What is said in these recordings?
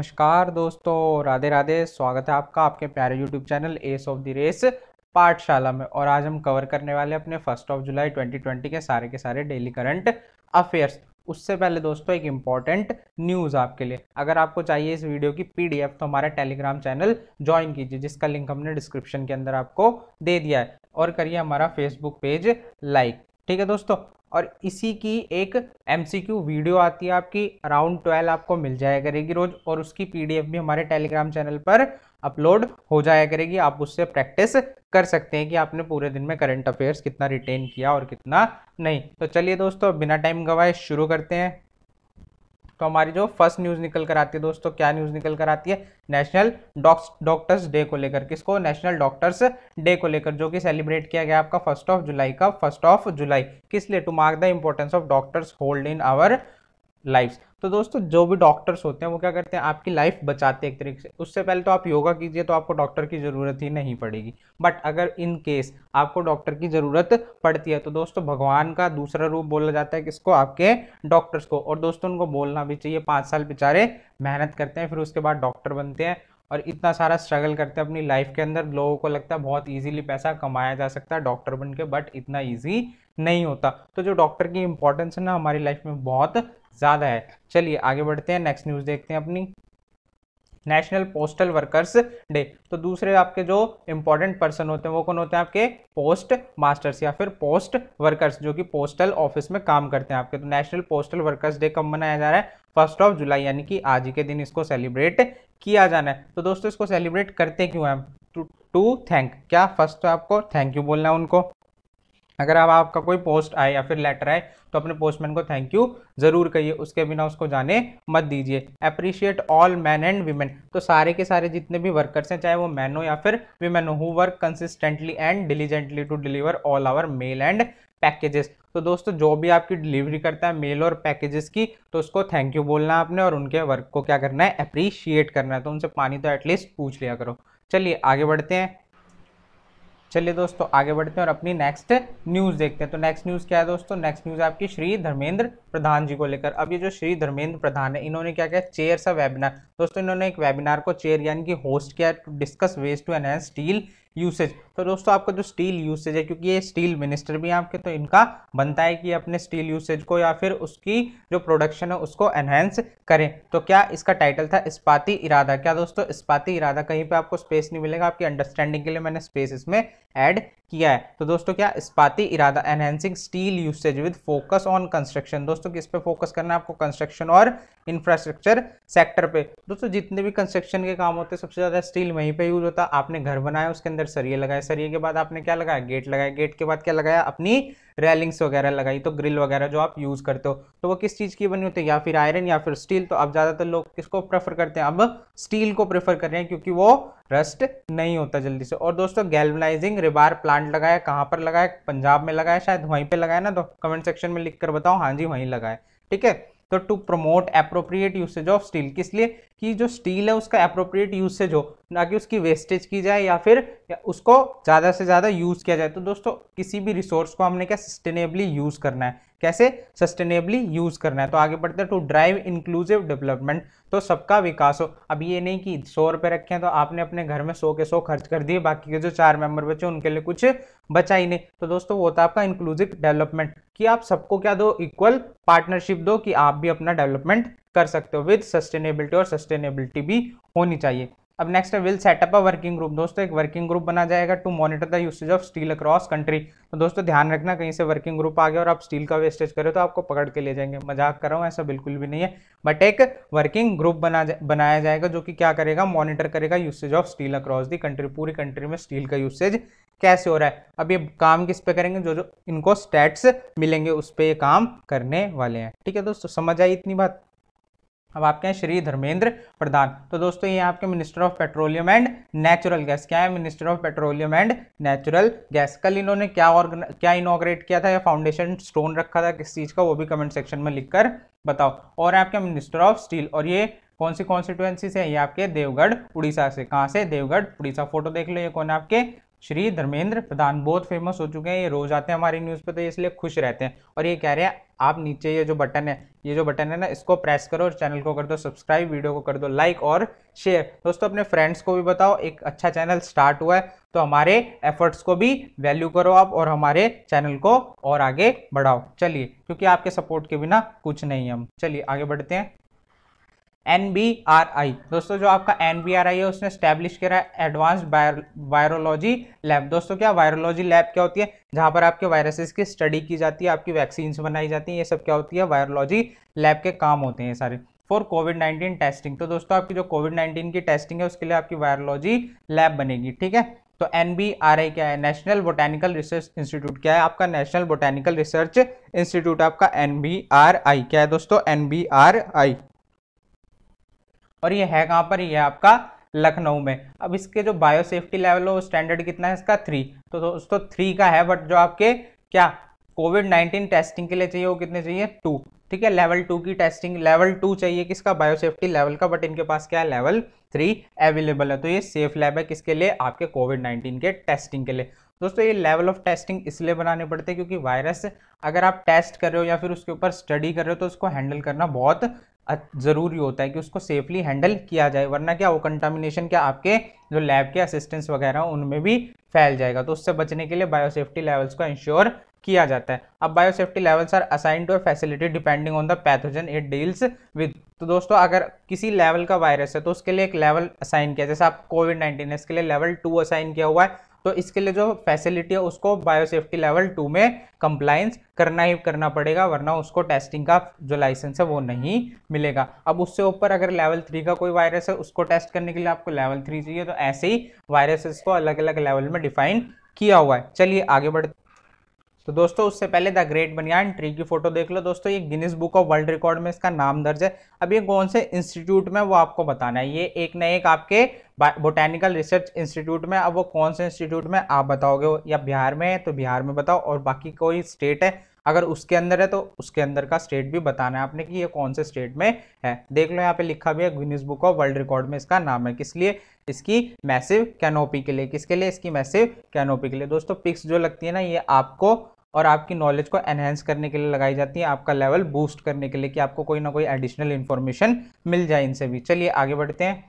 नमस्कार दोस्तों राधे राधे स्वागत है आपका आपके प्यारे YouTube channel ace of the race पाठशाला में और आज हम कवर करने वाले अपने फर्स्ट ऑफ जुलाई 2020 के सारे के सारे डेली करंट अफेयर्स उससे पहले दोस्तों एक इम्पॉर्टेंट न्यूज़ आपके लिए अगर आपको चाहिए इस वीडियो की पीडीएफ तो हमारा टेलीग्राम चैनल ज्वाइन कीजिए जिसका लिंक हमने डिस्क्रिप्शन के अंदर आपको दे दिया है और करिए हमारा फेसबुक पेज लाइक ठीक है दोस्तों और इसी की एक एम वीडियो आती है आपकी अराउंड ट्वेल्व आपको मिल जाया करेगी रोज और उसकी पीडीएफ भी हमारे टेलीग्राम चैनल पर अपलोड हो जाया करेगी आप उससे प्रैक्टिस कर सकते हैं कि आपने पूरे दिन में करंट अफेयर्स कितना रिटेन किया और कितना नहीं तो चलिए दोस्तों बिना टाइम गवाए शुरू करते हैं तो हमारी जो फर्स्ट न्यूज़ निकल कर आती है दोस्तों क्या न्यूज़ निकल कर आती है नेशनल डॉक्टर्स डे को लेकर किसको नेशनल डॉक्टर्स डे को लेकर जो कि सेलिब्रेट किया गया आपका फर्स्ट ऑफ जुलाई का फर्स्ट ऑफ जुलाई किस लिए to mark the importance of doctors hold in our life तो दोस्तों जो भी डॉक्टर्स होते हैं वो क्या करते हैं आपकी लाइफ बचाते हैं एक तरीके से उससे पहले तो आप योगा कीजिए तो आपको डॉक्टर की ज़रूरत ही नहीं पड़ेगी बट अगर इन केस आपको डॉक्टर की ज़रूरत पड़ती है तो दोस्तों भगवान का दूसरा रूप बोला जाता है किसको आपके डॉक्टर्स को और दोस्तों उनको बोलना भी चाहिए पाँच साल बेचारे मेहनत करते हैं फिर उसके बाद डॉक्टर बनते हैं और इतना सारा स्ट्रगल करते हैं अपनी लाइफ के अंदर लोगों को लगता है बहुत ईजीली पैसा कमाया जा सकता है डॉक्टर बन के बट इतना ईजी नहीं होता तो जो डॉक्टर की इंपॉर्टेंस है ना हमारी लाइफ में बहुत ज़्यादा है चलिए आगे बढ़ते हैं नेक्स्ट न्यूज़ देखते हैं अपनी नेशनल पोस्टल वर्कर्स डे तो दूसरे आपके जो इंपॉर्टेंट पर्सन होते हैं वो कौन होते हैं आपके पोस्ट मास्टर्स या फिर पोस्ट वर्कर्स जो कि पोस्टल ऑफिस में काम करते हैं आपके तो नेशनल पोस्टल वर्कर्स डे कब मनाया जा रहा है फर्स्ट ऑफ जुलाई यानी कि आज ही के दिन इसको सेलिब्रेट किया जाना है तो दोस्तों इसको सेलिब्रेट करते क्यों हैं टू थैंक क्या फर्स्ट तो आपको थैंक यू बोलना है उनको अगर अब आपका कोई पोस्ट आए या फिर लेटर आए तो अपने पोस्टमैन को थैंक यू ज़रूर कहिए उसके बिना उसको जाने मत दीजिए appreciate all man and women तो सारे के सारे जितने भी वर्कर्स हैं चाहे वो मैन हो या फिर वीमेन हो who work consistently and diligently to deliver all our mail and packages तो दोस्तों जो भी आपकी डिलीवरी करता है मेल और पैकेजेस की तो उसको थैंक यू बोलना है आपने और उनके वर्क को क्या करना है अप्रिशिएट करना है तो उनसे पानी तो एटलीस्ट पूछ लिया करो चलिए आगे बढ़ते हैं चलिए दोस्तों आगे बढ़ते हैं और अपनी नेक्स्ट न्यूज़ देखते हैं तो नेक्स्ट न्यूज़ क्या है दोस्तों नेक्स्ट न्यूज़ आपकी श्री धर्मेंद्र प्रधान जी को लेकर अब ये जो श्री धर्मेंद्र प्रधान है इन्होंने क्या किया चेयर सा वेबिनार दोस्तों इन्होंने एक वेबिनार को चेयर यानी कि होस्ट किया to discuss ways to enhance steel usage तो दोस्तों आपका जो स्टील यूसेज है क्योंकि ये स्टील मिनिस्टर भी हैं आपके तो इनका बनता है कि अपने स्टील यूसेज को या फिर उसकी जो प्रोडक्शन है उसको एनहेंस करें तो क्या इसका टाइटल था इस्पाती इरादा क्या दोस्तों इस्पाती इरादा कहीं पे आपको स्पेस नहीं मिलेगा आपकी अंडरस्टैंडिंग के लिए मैंने स्पेस इसमें ऐड किया है तो दोस्तों क्या इस्पाती इरादा enhancing steel usage with focus on construction दोस्तों दोस्तों किस पे फोकस करना है आपको कंस्ट्रक्शन और इंफ्रास्ट्रक्चर सेक्टर पे दोस्तों जितने भी कंस्ट्रक्शन के काम होते हैं सबसे ज़्यादा स्टील वहीं पे यूज होता है आपने घर बनाया उसके अंदर सरिये लगाए सरिये के बाद आपने क्या लगाया गेट लगाया गेट के बाद क्या लगाया अपनी रेलिंग्स वगैरह लगाई तो ग्रिल वगैरह जो आप यूज़ करते हो तो वो किस चीज़ की बनी होती है या फिर आयरन या फिर स्टील तो अब ज़्यादातर लोग किसको प्रेफर करते हैं अब स्टील को प्रेफर कर रहे हैं क्योंकि वो रस्ट नहीं होता जल्दी से और दोस्तों गैल्वनाइजिंग रिबार प्लांट लगाया कहाँ पर लगाया पंजाब में लगाया शायद वहीं पर लगाया ना तो कमेंट सेक्शन में लिख कर बताओ हाँ जी वहीं लगाए ठीक है तो to promote appropriate usage of steel किस लिए कि जो स्टील है उसका अप्रोप्रिएट यूसेज हो ना कि उसकी वेस्टेज की जाए या फिर उसको ज़्यादा से ज़्यादा यूज़ किया जाए तो दोस्तों किसी भी रिसोर्स को हमने क्या सस्टेनेबली यूज़ करना है कैसे सस्टेनेबली यूज़ करना है तो आगे बढ़ते हैं टू ड्राइव इंक्लूसिव डेवलपमेंट तो सबका विकास हो अब ये नहीं कि सौ रुपये रखे हैं तो आपने अपने घर में सौ के सौ खर्च कर दिए बाकी के जो चार मेंबर बचे उनके लिए कुछ बचा ही नहीं तो दोस्तों वो होता आपका इंक्लूसिव डेवलपमेंट कि आप सबको क्या दो इक्वल पार्टनरशिप दो कि आप भी अपना डेवलपमेंट कर सकते हो विद सस्टेनेबिलिटी और सस्टेनेबिलिटी भी होनी चाहिए अब नेक्स्ट है will set up a working group दोस्तों एक वर्किंग ग्रुप बना जाएगा to monitor the usage of steel across country तो दोस्तों ध्यान रखना कहीं से वर्किंग ग्रुप आ गया और आप स्टील का वेस्टेज करें तो आपको पकड़ के ले जाएंगे मजाक कर रहा हूँ ऐसा बिल्कुल भी नहीं है बट एक वर्किंग ग्रुप बना जा, बनाया जाएगा जो कि क्या करेगा मॉनिटर करेगा usage of steel across the country पूरी कंट्री में स्टील का यूसेज कैसे हो रहा है अब ये काम किस पे करेंगे जो जो इनको स्टैट्स मिलेंगे उस पर ये काम करने वाले हैं ठीक है दोस्तों समझ आई इतनी बात अब आपके हैं श्री धर्मेंद्र प्रधान तो दोस्तों ये आपके minister of petroleum and natural gas क्या है minister of petroleum and natural gas कल इन्होंने क्या और क्या इनोग्रेट किया था या फाउंडेशन स्टोन रखा था किस चीज़ का वो भी कमेंट सेक्शन में लिखकर बताओ और आपके मिनिस्टर ऑफ स्टील और ये कौन सी कॉन्स्टिट्युएंसी से ये आपके देवगढ़ उड़ीसा से कहाँ से देवगढ़ उड़ीसा फोटो देख लो ये कौन है आपके श्री धर्मेंद्र प्रधान बहुत फेमस हो चुके हैं ये रोज आते हैं हमारी न्यूज़ पे तो इसलिए खुश रहते हैं और ये कह रहे हैं आप नीचे ये जो बटन है ये जो बटन है ना इसको प्रेस करो और चैनल को कर दो सब्सक्राइब वीडियो को कर दो लाइक और शेयर दोस्तों अपने फ्रेंड्स को भी बताओ एक अच्छा चैनल स्टार्ट हुआ है तो हमारे एफर्ट्स को भी वैल्यू करो आप और हमारे चैनल को और आगे बढ़ाओ चलिए क्योंकि आपके सपोर्ट के बिना कुछ नहीं हम चलिए आगे बढ़ते हैं एन बी आर आई दोस्तों जो आपका एन बी आर आई है उसने स्टैब्लिश करा है एडवांस वायरोलॉजी लैब दोस्तों क्या वायरोलॉजी लैब क्या होती है जहाँ पर आपके वायरसेस की स्टडी की जाती है आपकी वैक्सीन्स बनाई जाती हैं ये सब क्या होती है वायरोलॉजी लैब के काम होते हैं सारे फॉर कोविड नाइन्टीन टेस्टिंग तो दोस्तों आपकी जो कोविड नाइन्टीन की टेस्टिंग है उसके लिए आपकी वायरोलॉजी लैब बनेगी ठीक है तो एन बी आर आई क्या है नेशनल बोटैनिकल रिसर्च इंस्टीट्यूट क्या है आपका नेशनल बोटैनिकल रिसर्च इंस्टीट्यूट आपका एन बी आर आई क्या है दोस्तों एन बी आर आई और ये है कहाँ पर ये है आपका लखनऊ में अब इसके जो बायो सेफ्टी लेवल हो स्टैंडर्ड कितना है इसका थ्री तो दोस्तों थ्री तो का है बट जो आपके क्या कोविड नाइन्टीन टेस्टिंग के लिए चाहिए वो कितने चाहिए टू ठीक है लेवल टू की टेस्टिंग लेवल टू चाहिए किसका बायो सेफ्टी लेवल का बट इनके पास क्या है लेवल थ्री अवेलेबल है तो ये सेफ लैब है किसके लिए आपके कोविड नाइन्टीन के टेस्टिंग के लिए दोस्तों ये लेवल ऑफ टेस्टिंग इसलिए बनाने पड़ते हैं क्योंकि वायरस अगर आप टेस्ट कर रहे हो या फिर उसके ऊपर स्टडी कर रहे हो तो उसको हैंडल करना बहुत ज़रूरी होता है कि उसको सेफली हैंडल किया जाए वरना क्या वो कंटामिनेशन क्या आपके जो लैब के असिस्टेंट्स वगैरह उनमें भी फैल जाएगा तो उससे बचने के लिए बायोसेफ्टी लेवल्स को इंश्योर किया जाता है अब biosafety levels are assign to a facility depending on the pathogen it deals with तो दोस्तों अगर किसी लेवल का वायरस है तो उसके लिए एक लेवल असाइन किया जैसे आप कोविड नाइन्टीन है इसके लिए लेवल टू असाइन किया हुआ है तो इसके लिए जो फैसिलिटी है उसको बायोसेफ्टी लेवल टू में कंप्लायंस करना ही करना पड़ेगा वरना उसको टेस्टिंग का जो लाइसेंस है वो नहीं मिलेगा अब उससे ऊपर अगर लेवल थ्री का कोई वायरस है उसको टेस्ट करने के लिए आपको लेवल थ्री चाहिए तो ऐसे ही वायरसेस को अलग अलग लेवल में डिफाइन किया हुआ है चलिए आगे बढ़ते तो दोस्तों उससे पहले द ग्रेट बनियान ट्री की फोटो देख लो दोस्तों ये Guinness book of world record में इसका नाम दर्ज है अब ये कौन से इंस्टीट्यूट में वो आपको बताना है ये एक न एक आपके बोटेनिकल रिसर्च इंस्टीट्यूट में अब वो कौन से इंस्टीट्यूट में आप बताओगे या बिहार में है तो बिहार में बताओ और बाकी कोई स्टेट है अगर उसके अंदर है तो उसके अंदर का स्टेट भी बताना है आपने कि ये कौन से स्टेट में है देख लो यहाँ पे लिखा भी है Guinness book of world record में इसका नाम है किस लिए इसकी मैसिव कैनोपी के लिए किसके लिए इसकी मैसिव कैनोपी के लिए दोस्तों पिक्स जो लगती है ना ये आपको और आपकी नॉलेज को एनहेंस करने के लिए लगाई जाती है आपका लेवल बूस्ट करने के लिए कि आपको कोई ना कोई एडिशनल इन्फॉर्मेशन मिल जाए इनसे भी चलिए आगे बढ़ते हैं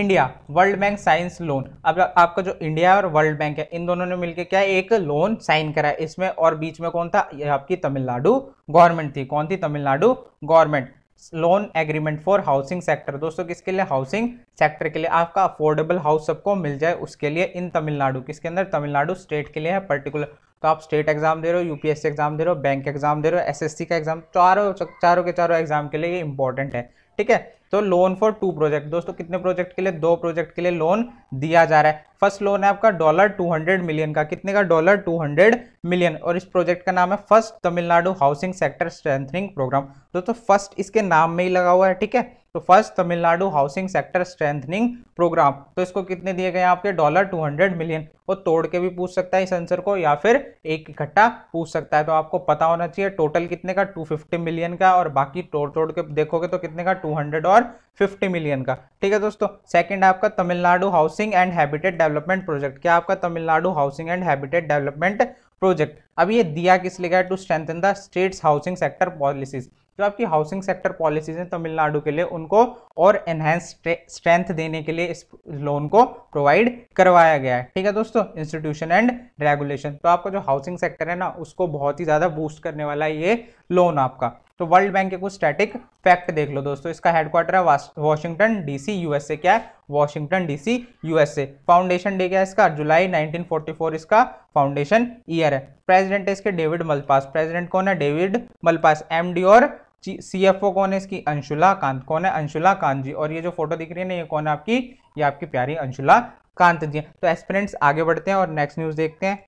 India World Bank signs loan अब आपका जो इंडिया और वर्ल्ड बैंक है इन दोनों ने मिलकर क्या एक लोन साइन करा है इसमें और बीच में कौन था ये आपकी तमिलनाडु गवर्नमेंट थी कौन थी Tamil Nadu government loan agreement for housing sector दोस्तों किसके लिए हाउसिंग सेक्टर के लिए आपका अफोर्डेबल हाउस सबको मिल जाए उसके लिए इन तमिलनाडु किसके अंदर तमिलनाडु स्टेट के लिए है पर्टिकुलर तो आप स्टेट एग्जाम दे रहे हो यूपीएससी एग्जाम दे रहे हो बैंक एग्जाम दे रहे हो एसएससी का एग्जाम चारों चारों के चारों एग्जाम के लिए ये इंपॉर्टेंट है ठीक है तो लोन फॉर टू प्रोजेक्ट दोस्तों कितने प्रोजेक्ट के लिए दो प्रोजेक्ट के लिए लोन दिया जा रहा है फर्स्ट लोन है आपका डॉलर 200 मिलियन का कितने का डॉलर 200 मिलियन और इस प्रोजेक्ट का नाम है first Tamil Nadu housing sector strengthening program दोस्तों फर्स्ट इसके नाम में ही लगा हुआ है ठीक है तो first Tamil Nadu housing sector strengthening program तो इसको कितने दिए गए आपके डॉलर 200 मिलियन वो तोड़ के भी पूछ सकता है इस आंसर को या फिर एक इकट्ठा पूछ सकता है तो आपको पता होना चाहिए टोटल कितने का 250 मिलियन का और बाकी तोड़ तोड़ के देखोगे तो कितने का 200 और 50 मिलियन का ठीक है दोस्तों सेकेंड आपका Tamil Nadu housing and habitat development project क्या आपका Tamil Nadu housing and habitat development project अब ये दिया किस लिए गया to strengthen the state's housing sector policies जो तो आपकी हाउसिंग सेक्टर पॉलिसीज हैं तमिलनाडु के लिए उनको और एनहेंस स्ट्रेंथ देने के लिए इस लोन को प्रोवाइड करवाया गया है ठीक है दोस्तों इंस्टीट्यूशन एंड रेगुलेशन तो आपका जो हाउसिंग सेक्टर है ना उसको बहुत ही ज़्यादा बूस्ट करने वाला है ये लोन आपका तो वर्ल्ड बैंक के कुछ स्टैटिक फैक्ट देख लो दोस्तों इसका हेडक्वार्टर है वॉशिंगटन डीसी यूएसए क्या है Washington DC USA foundation day क्या है इसका जुलाई 1944 इसका फाउंडेशन ईयर है प्रेसिडेंट है इसके डेविड मलपास प्रेसिडेंट कौन है डेविड मलपास एमडी और सी एफ ओ कौन है इसकी अंशुला कांत कौन है अंशुला कांत जी और ये जो फोटो दिख रही है ना ये कौन है आपकी ये आपकी प्यारी अंशुला कांत जी तो एस्पिरेंट्स आगे बढ़ते हैं और नेक्स्ट न्यूज देखते हैं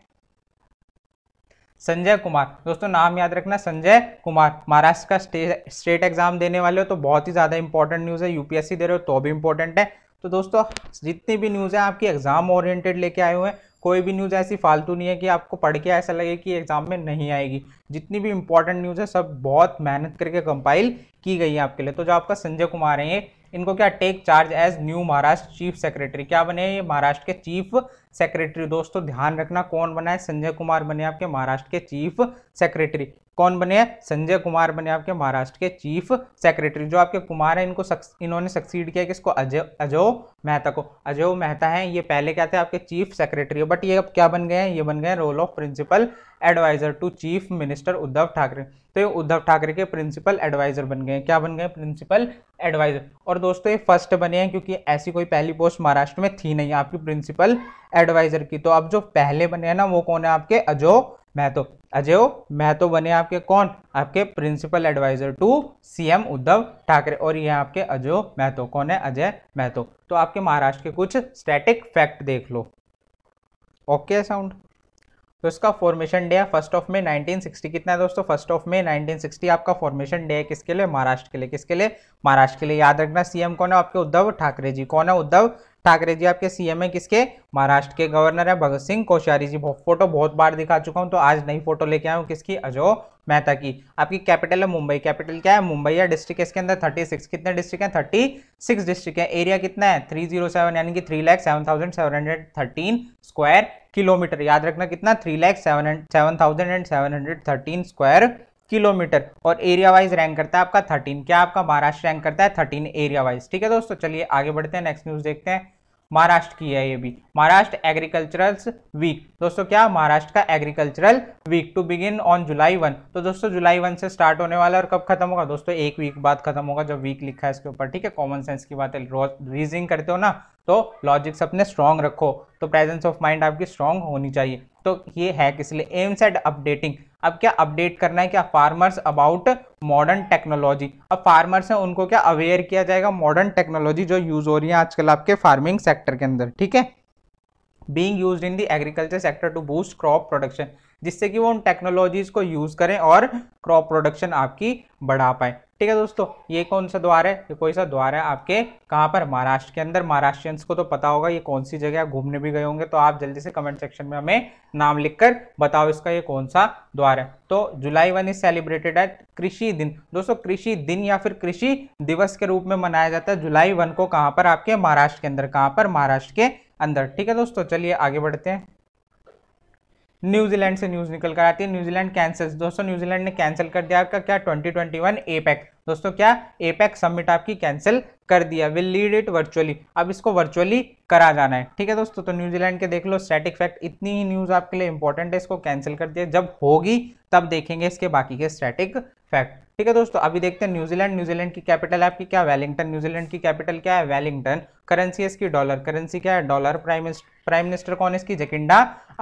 संजय कुमार दोस्तों नाम याद रखना संजय कुमार महाराष्ट्र का स्टे, स्टेट एग्जाम देने वाले हो तो बहुत ही ज़्यादा इंपॉर्टेंट न्यूज़ है यूपीएससी दे रहे हो तो भी इंपॉर्टेंट है तो दोस्तों जितनी भी न्यूज़ है आपकी एग्जाम ओरिएंटेड लेके आए हुए हैं कोई भी न्यूज़ ऐसी फालतू नहीं है कि आपको पढ़ के ऐसा लगे कि एग्जाम में नहीं आएगी जितनी भी इंपॉर्टेंट न्यूज़ है सब बहुत मेहनत करके कंपाइल की गई है आपके लिए तो जो आपका संजय कुमार है इनको क्या take charge as new Maharashtra chief secretary क्या बने ये महाराष्ट्र के चीफ सेक्रेटरी दोस्तों ध्यान रखना कौन बना है संजय कुमार बने आपके महाराष्ट्र के चीफ सेक्रेटरी कौन बने हैं संजय कुमार बने आपके महाराष्ट्र के चीफ सेक्रेटरी जो आपके कुमार हैं इनको सक्स, इन्होंने सक्सीड किया किसको अजय अजय मेहता को अजय मेहता हैं ये पहले क्या थे आपके चीफ सेक्रेटरी बट ये अब क्या बन गए हैं ये बन गए हैं role of principal adviser to chief minister Uddhav Thackeray तो ये उद्धव ठाकरे के प्रिंसिपल एडवाइजर बन गए क्या बन गए प्रिंसिपल एडवाइजर और दोस्तों ये फर्स्ट बने हैं क्योंकि ऐसी कोई पहली पोस्ट महाराष्ट्र में थी नहीं आपकी प्रिंसिपल एडवाइजर की तो अब जो पहले बने हैं ना वो कौन है आपके अजो महतो अजय महतो बने आपके कौन आपके principal adviser to CM Uddhav Thackeray और ये आपके अजय महतो कौन है अजय महतो तो आपके महाराष्ट्र के कुछ स्टैटिक फैक्ट देख लो ओके साउंड तो इसका फॉर्मेशन डे है फर्स्ट ऑफ मे 1960 कितना है दोस्तों फर्स्ट ऑफ मे 1960 आपका फॉर्मेशन डे है किसके लिए महाराष्ट्र के लिए किसके लिए महाराष्ट्र के लिए याद रखना सीएम कौन है आपके उद्धव ठाकरे जी कौन है उद्धव ठाकरे जी आपके सीएम है किसके महाराष्ट्र के गवर्नर है भगत सिंह कोश्यारी जी फोटो बहुत बार दिखा चुका हूं तो आज नई फोटो लेके आया हूं किसकी अजो मेहता की आपकी कैपिटल है मुंबई कैपिटल क्या है मुंबई है डिस्ट्रिक्ट इसके अंदर 36 कितने डिस्ट्रिक्ट हैं 36 डिस्ट्रिक्ट है एरिया कितना है 307 यानी कि three lakh seven thousand seven hundred thirteen square kilometre याद रखना कितना three lakh seven seven thousand and seven hundred thirteen square kilometre और एरिया वाइज रैंक करता है आपका थर्टीन क्या आपका महाराष्ट्र रैंक करता है थर्टीन एरिया वाइज ठीक है दोस्तों चलिए आगे बढ़ते हैं नेक्स्ट न्यूज देखते हैं महाराष्ट्र की है ये भी महाराष्ट्र एग्रीकल्चरल वीक दोस्तों क्या महाराष्ट्र का agricultural week to begin on July one तो दोस्तों जुलाई वन से स्टार्ट होने वाला और कब खत्म होगा दोस्तों एक वीक बाद खत्म होगा जब वीक लिखा है इसके ऊपर ठीक है कॉमन सेंस की बात है रीजनिंग करते हो ना तो लॉजिक्स अपने स्ट्रॉन्ग रखो तो प्रेजेंस ऑफ माइंड आपकी स्ट्रांग होनी चाहिए तो ये है किस लिए एम्स एट अपडेटिंग अब क्या अपडेट करना है क्या फार्मर्स अबाउट मॉडर्न टेक्नोलॉजी अब फार्मर्स हैं उनको क्या अवेयर किया जाएगा मॉडर्न टेक्नोलॉजी जो यूज़ हो रही है आजकल आपके फार्मिंग सेक्टर के अंदर ठीक है being use in the agriculture sector to boost crop production जिससे कि वो उन टेक्नोलॉजीज़ को यूज़ करें और क्रॉप प्रोडक्शन आपकी बढ़ा पाए ठीक है दोस्तों ये कौन सा द्वार है ये कोई सा द्वार है आपके कहाँ पर महाराष्ट्र के अंदर महाराष्ट्रियंस को तो पता होगा ये कौन सी जगह घूमने भी गए होंगे तो आप जल्दी से कमेंट सेक्शन में हमें नाम लिखकर बताओ इसका ये कौन सा द्वार है तो July one is celebrated at कृषि दिन दोस्तों कृषि दिन या फिर कृषि दिवस के रूप में मनाया जाता है जुलाई वन को कहाँ पर आपके महाराष्ट्र के अंदर कहाँ पर महाराष्ट्र के अंदर ठीक है दोस्तों चलिए आगे बढ़ते हैं न्यूजीलैंड से न्यूज निकल कर आती है न्यूजीलैंड कैंसिल दोस्तों न्यूजीलैंड ने कैंसिल कर दिया आपका क्या 2021 पैक e दोस्तों क्या एपेक समिट e आपकी कैंसिल कर दिया विल लीड इट वर्चुअली अब इसको वर्चुअली करा जाना है ठीक है दोस्तों तो न्यूजीलैंड के देख लो स्टैटिक फैक्ट इतनी ही न्यूज़ आपके लिए इंपॉर्टेंट है इसको कैंसिल कर दिया जब होगी तब देखेंगे इसके बाकी के स्टैटिक फैक्ट ठीक है दोस्तों अभी देखते हैं न्यूजीलैंड न्यूजीलैंड की कैपिटल आपकी क्या वेलिंगटन न्यूजीलैंड की कैपिटल क्या है वेलिंगटन करेंसी इसकी डॉलर करेंसी क्या है डॉलर प्राइम प्राइम मिनिस्टर कौन है इसकी जकिंडा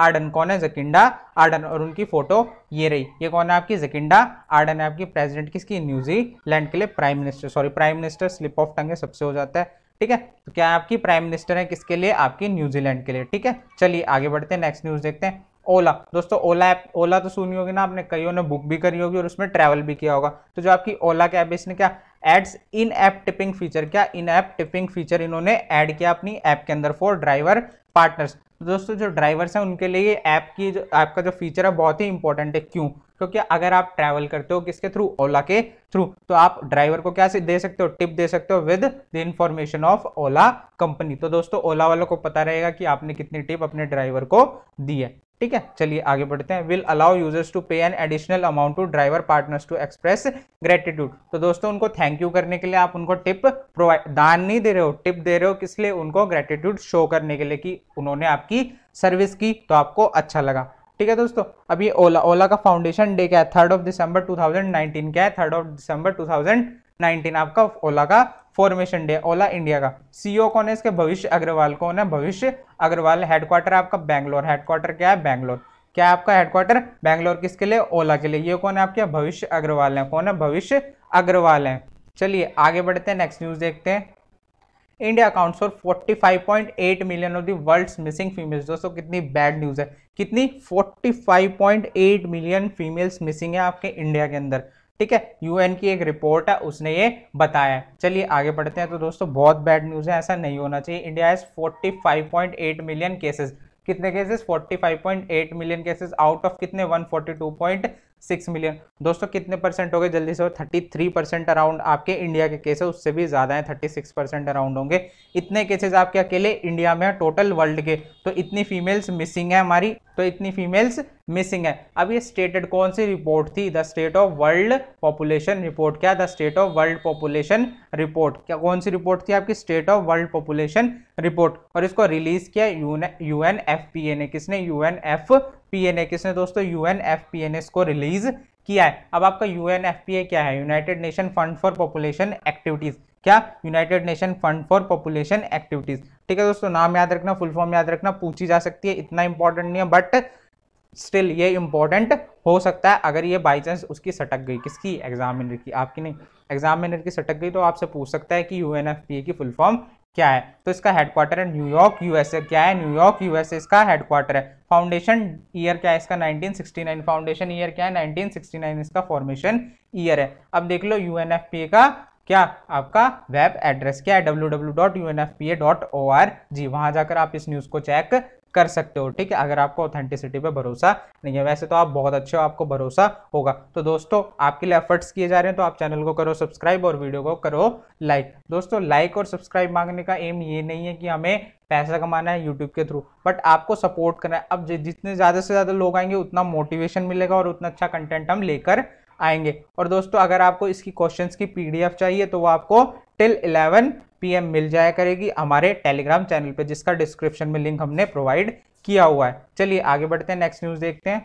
आर्डन कौन है जकिंडा आर्डन और उनकी फोटो ये रही ये कौन है आपकी जकिंडा आर्डन है आपकी प्रेजिडेंट किसकी न्यूजीलैंड के लिए prime minister sorry prime minister slip of tongue सबसे हो जाता है ठीक है तो क्या आपकी प्राइम मिनिस्टर है किसके लिए आपकी न्यूजीलैंड के लिए ठीक है चलिए आगे बढ़ते हैं नेक्स्ट न्यूज देखते हैं ओला दोस्तों ओला ऐप ओला तो सुनी होगी ना आपने कईयों ने बुक भी करी होगी और उसमें ट्रैवल भी किया होगा तो जो आपकी ओला कैब है इसने क्या adds in app tipping feature क्या इन ऐप टिपिंग फीचर इन्होंने ऐड किया अपनी ऐप के अंदर फॉर ड्राइवर पार्टनर्स तो दोस्तों जो ड्राइवर्स हैं उनके लिए ऐप की जो ऐप का जो फीचर है बहुत ही इंपॉर्टेंट है क्यों क्योंकि अगर आप ट्रैवल करते हो किसके थ्रू ओला के थ्रू तो आप ड्राइवर को क्या दे सकते हो टिप दे सकते हो with the information of Ola company तो दोस्तों ओला वालों को पता रहेगा कि आपने कितनी टिप अपने ड्राइवर को दी है ठीक है चलिए आगे बढ़ते हैं will allow users to pay an additional amount to driver partners to express gratitude तो दोस्तों उनको थैंक यू करने के लिए आप उनको टिप प्रोवाइड दान नहीं दे रहे हो टिप दे रहे हो किस लिए उनको ग्रेटिट्यूड शो करने के लिए कि उन्होंने आपकी सर्विस की तो आपको अच्छा लगा ठीक है दोस्तों अब ये ओला ओला का फाउंडेशन डे क्या है थर्ड ऑफ दिसंबर 2019 क्या है थर्ड ऑफ दिसंबर 2019 आपका ओला का फॉर्मेशन डे ओला इंडिया का सीईओ e कौन है इसके भविष्य अग्रवाल कौन है भविष्य अग्रवाल हेडक्वार्टर आपका बैंगलोर हेडक्वार्टर क्या है बैंगलोर क्या आपका हेडक्वार्टर बैंगलोर किसके लिए ओला के लिए ये कौन है आपके भविष्य अग्रवाल है कौन है भविष्य अग्रवाल है चलिए आगे बढ़ते हैं नेक्स्ट न्यूज देखते हैं India accounts for 45.8 million of the world's missing females दोस्तों कितनी बैड न्यूज़ है कितनी 45.8 मिलियन फीमेल्स मिसिंग है आपके इंडिया के अंदर ठीक है यूएन की एक रिपोर्ट है उसने ये बताया चलिए आगे बढ़ते हैं तो दोस्तों बहुत बैड न्यूज़ है ऐसा नहीं होना चाहिए India has forty million cases कितने cases 45.8 million cases out of कितने 142.6 मिलियन दोस्तों कितने परसेंट हो गए जल्दी से 33 परसेंट अराउंड आपके इंडिया के केसेस उससे भी ज़्यादा हैं 36 परसेंट अराउंड होंगे इतने केसेस आपके अकेले इंडिया में टोटल वर्ल्ड के तो इतनी फीमेल्स मिसिंग है हमारी तो इतनी फीमेल्स मिसिंग है अब ये स्टेटेड कौन सी रिपोर्ट थी the state of world population report क्या the state of world population report क्या कौन सी रिपोर्ट थी आपकी state of world population report और इसको रिलीज किया U N F P A ने किसने U N F P A ने किसने दोस्तों U N F P A ने इसको रिलीज किया है अब आपका U N F P A क्या है United nation fund for population activities क्या united nation fund for population activities ठीक है दोस्तों नाम याद रखना फुल फॉर्म याद रखना पूछी जा सकती है इतना इंपॉर्टेंट नहीं है बट स्टिल ये इंपॉर्टेंट हो सकता है अगर ये बाई चांस उसकी सटक गई किसकी एग्जामिनर की आपकी नहीं एग्जामिनर की सटक गई तो आपसे पूछ सकता है कि यू की फुल फॉर्म क्या है तो इसका हेडक्वार्टर है न्यूयॉर्क यूएसए क्या है न्यूयॉर्क यूएसए इसका हेडक्वार्टर है फाउंडेशन ईयर क्या है इसका 1969 फाउंडेशन ईयर क्या है 1969 इसका फॉर्मेशन ईयर है अब देख लो यू का क्या आपका वेब एड्रेस क्या है W W dot U N F P A dot O R G वहाँ जाकर आप इस न्यूज़ को चेक कर सकते हो ठीक है अगर आपको ऑथेंटिसिटी पे भरोसा नहीं है वैसे तो आप बहुत अच्छे हो आपको भरोसा होगा तो दोस्तों आपके लिए एफर्ट्स किए जा रहे हैं तो आप चैनल को करो सब्सक्राइब और वीडियो को करो लाइक दोस्तों लाइक और सब्सक्राइब मांगने का एम ये नहीं है कि हमें पैसा कमाना है यूट्यूब के थ्रू बट आपको सपोर्ट करना है अब जितने ज़्यादा से ज़्यादा लोग आएंगे उतना मोटिवेशन मिलेगा और उतना अच्छा कंटेंट हम लेकर आएंगे और दोस्तों अगर आपको इसकी क्वेश्चंस की पीडीएफ चाहिए तो वो आपको टिल 11 पीएम मिल जाया करेगी हमारे टेलीग्राम चैनल पे जिसका डिस्क्रिप्शन में लिंक हमने प्रोवाइड किया हुआ है चलिए आगे बढ़ते हैं नेक्स्ट न्यूज देखते हैं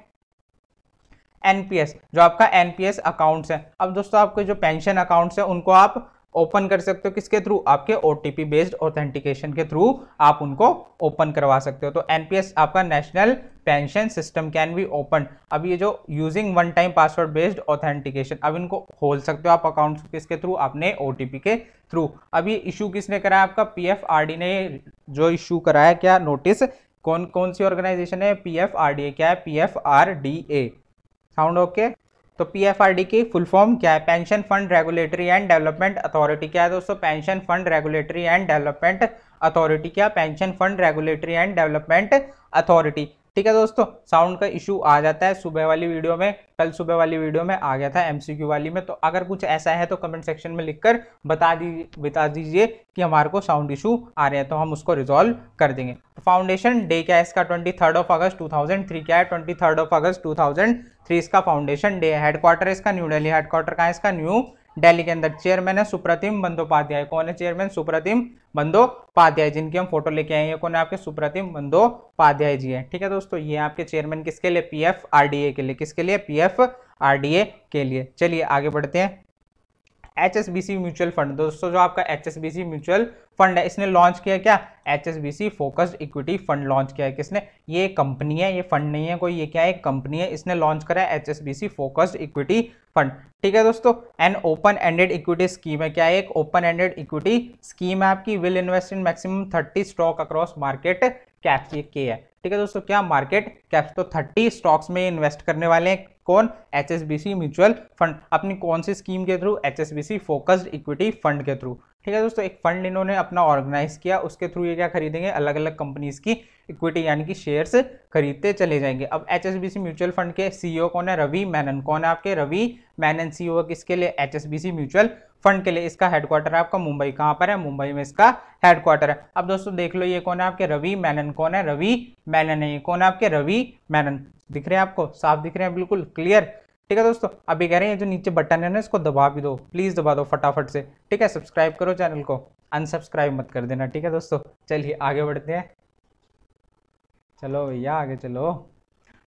एनपीएस जो आपका एनपीएस अकाउंट्स है अब दोस्तों आपके जो पेंशन अकाउंट्स है उनको आप ओपन कर सकते हो किसके थ्रू आपके ओ बेस्ड ऑथेंटिकेशन के थ्रू आप उनको ओपन करवा सकते हो तो एनपीएस आपका national pension system can be open अब ये जो using one time password based authentication अब इनको खोल सकते हो आप अकाउंट किसके थ्रू अपने ओ के थ्रू अब ये इशू किसने कराया आपका पी एफ ने जो इशू कराया क्या नोटिस कौन कौन सी ऑर्गेनाइजेशन है पी एफ क्या है पी एफ साउंड ओके तो पीएफआरडी की फुल फॉर्म क्या है pension fund regulatory and development authority क्या है दोस्तों pension fund regulatory and development authority क्या pension fund regulatory and development authority ठीक है दोस्तों साउंड का इशू आ जाता है सुबह वाली वीडियो में कल सुबह वाली वीडियो में आ गया था एमसीक्यू वाली में तो अगर कुछ ऐसा है तो कमेंट सेक्शन में लिखकर बता दीजिए बता दीजिए कि हमारे को साउंड इशू आ रहे हैं तो हम उसको रिजॉल्व कर देंगे तो फाउंडेशन डे क्या है इसका twenty third of August two thousand three क्या है twenty third of August two thousand three इसका फाउंडेशन डे हेडक्वार्टर इसका न्यू डेली हेडक्वार्टर कहाँ इसका न्यू दिल्ली के अंदर चेयरमैन है सुप्रतिम बंदोपाध्याय कौन है चेयरमैन सुप्रतिम बंदोपाध्याय जिनकी हम फोटो लेके आए हैं कौन है आपके सुप्रतिम बंदोपाध्याय जी है ठीक है दोस्तों ये आपके चेयरमैन किसके लिए P F R D A के लिए किसके लिए P F R D A के लिए चलिए आगे बढ़ते हैं H S B C mutual fund दोस्तों जो आपका H S B C mutual fund है इसने लॉन्च किया क्या H S B C focused equity fund launch किया है किसने ये कंपनी है ये फंड नहीं है कोई ये क्या है कंपनी है इसने लॉन्च करा है H S B C focused equity fund ठीक है दोस्तों an open ended equity scheme है क्या है एक ओपन एंडेड इक्विटी स्कीम है आपकी will invest in maximum thirty stock across market caps ये के है ठीक है दोस्तों क्या मार्केट कैप्स तो थर्टी स्टॉक्स में इन्वेस्ट करने वाले हैं कौन एच म्यूचुअल फंड अपनी कौन सी स्कीम के through H focused equity fund के थ्रू ठीक है दोस्तों एक फंड इन्होंने अपना ऑर्गेनाइज किया उसके थ्रू ये क्या खरीदेंगे अलग अलग कंपनीज की इक्विटी यानी कि शेयर्स खरीदते चले जाएंगे अब एच म्यूचुअल फंड के सीईओ e कौन है रवि मैनन कौन है आपके रवि मैनन सीईओ e किसके लिए एच म्यूचुअल फंड के लिए इसका हेडक्वार्टर है आपका मुंबई कहां पर है मुंबई में इसका हेडक्वार्टर है अब दोस्तों देख लो ये कौन है आपके रवि मैनन कौन है रवि मैनन है ये कौन है आपके रवि मैनन दिख रहे हैं आपको साफ दिख रहे हैं बिल्कुल क्लियर ठीक है दोस्तों अभी कह रहे हैं जो नीचे बटन है ना इसको दबा भी दो प्लीज़ दबा दो फटाफट से ठीक है सब्सक्राइब करो चैनल को अनसब्सक्राइब मत कर देना ठीक है दोस्तों चलिए आगे बढ़ते हैं चलो भैया आगे चलो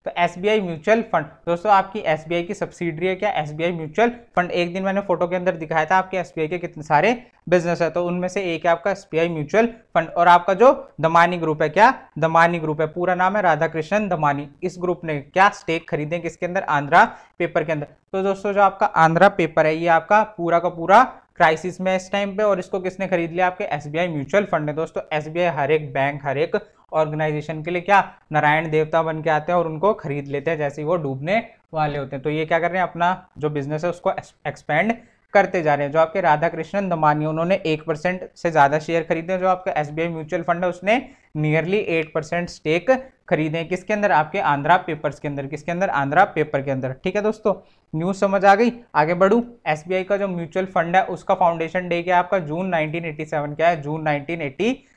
तो एस म्यूचुअल फंड दोस्तों आपकी एस की सब्सिडरी है क्या एस म्यूचुअल फंड एक दिन मैंने फोटो के अंदर दिखाया था आपके एस के कितने सारे बिजनेस है तो उनमें से एक है आपका एस म्यूचुअल फंड और आपका जो दमानी ग्रुप है क्या दमानी ग्रुप है पूरा नाम है राधा कृष्ण दमानी इस ग्रुप ने क्या स्टेक खरीदे किसके अंदर आंध्रा पेपर के अंदर तो दोस्तों जो आपका आंध्रा पेपर है ये आपका पूरा का पूरा क्राइसिस में इस टाइम पे और इसको किसने खरीद लिया आपके एसबीआई म्यूचुअल फंड ने दोस्तों एसबीआई हर एक बैंक हर एक ऑर्गेनाइजेशन के लिए क्या नारायण देवता बन के आते हैं और उनको खरीद लेते हैं जैसे वो डूबने वाले होते हैं तो ये क्या कर रहे हैं अपना जो बिजनेस है उसको एक्सपेंड करते जा रहे हैं जो आपके राधा कृष्णन दमानी उन्होंने एक परसेंट से ज़्यादा शेयर खरीदे जो आपका एस म्यूचुअल फंड है उसने नियरली एट परसेंट स्टेक खरीदे हैं किसके अंदर आपके आंध्रा पेपर्स के अंदर किसके अंदर आंध्रा पेपर के अंदर ठीक है दोस्तों न्यूज समझ आ गई आगे बढ़ू एस का जो म्यूचुअल फंड है उसका फाउंडेशन डे क्या है आपका जून नाइनटीन क्या है जून नाइनटीन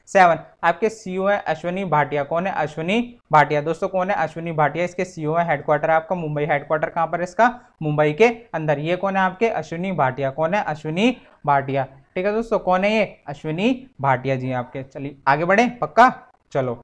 सेवन आपके सीईओ है अश्विनी भाटिया कौन है अश्विनी भाटिया दोस्तों कौन है अश्विनी भाटिया इसके सीईओ है हेडक्वार्टर आपका मुंबई हेडक्वार्टर कहाँ पर इसका मुंबई के अंदर ये कौन है आपके अश्विनी भाटिया कौन है अश्विनी भाटिया ठीक है दोस्तों कौन है ये अश्विनी भाटिया जी आपके चलिए आगे बढ़े पक्का चलो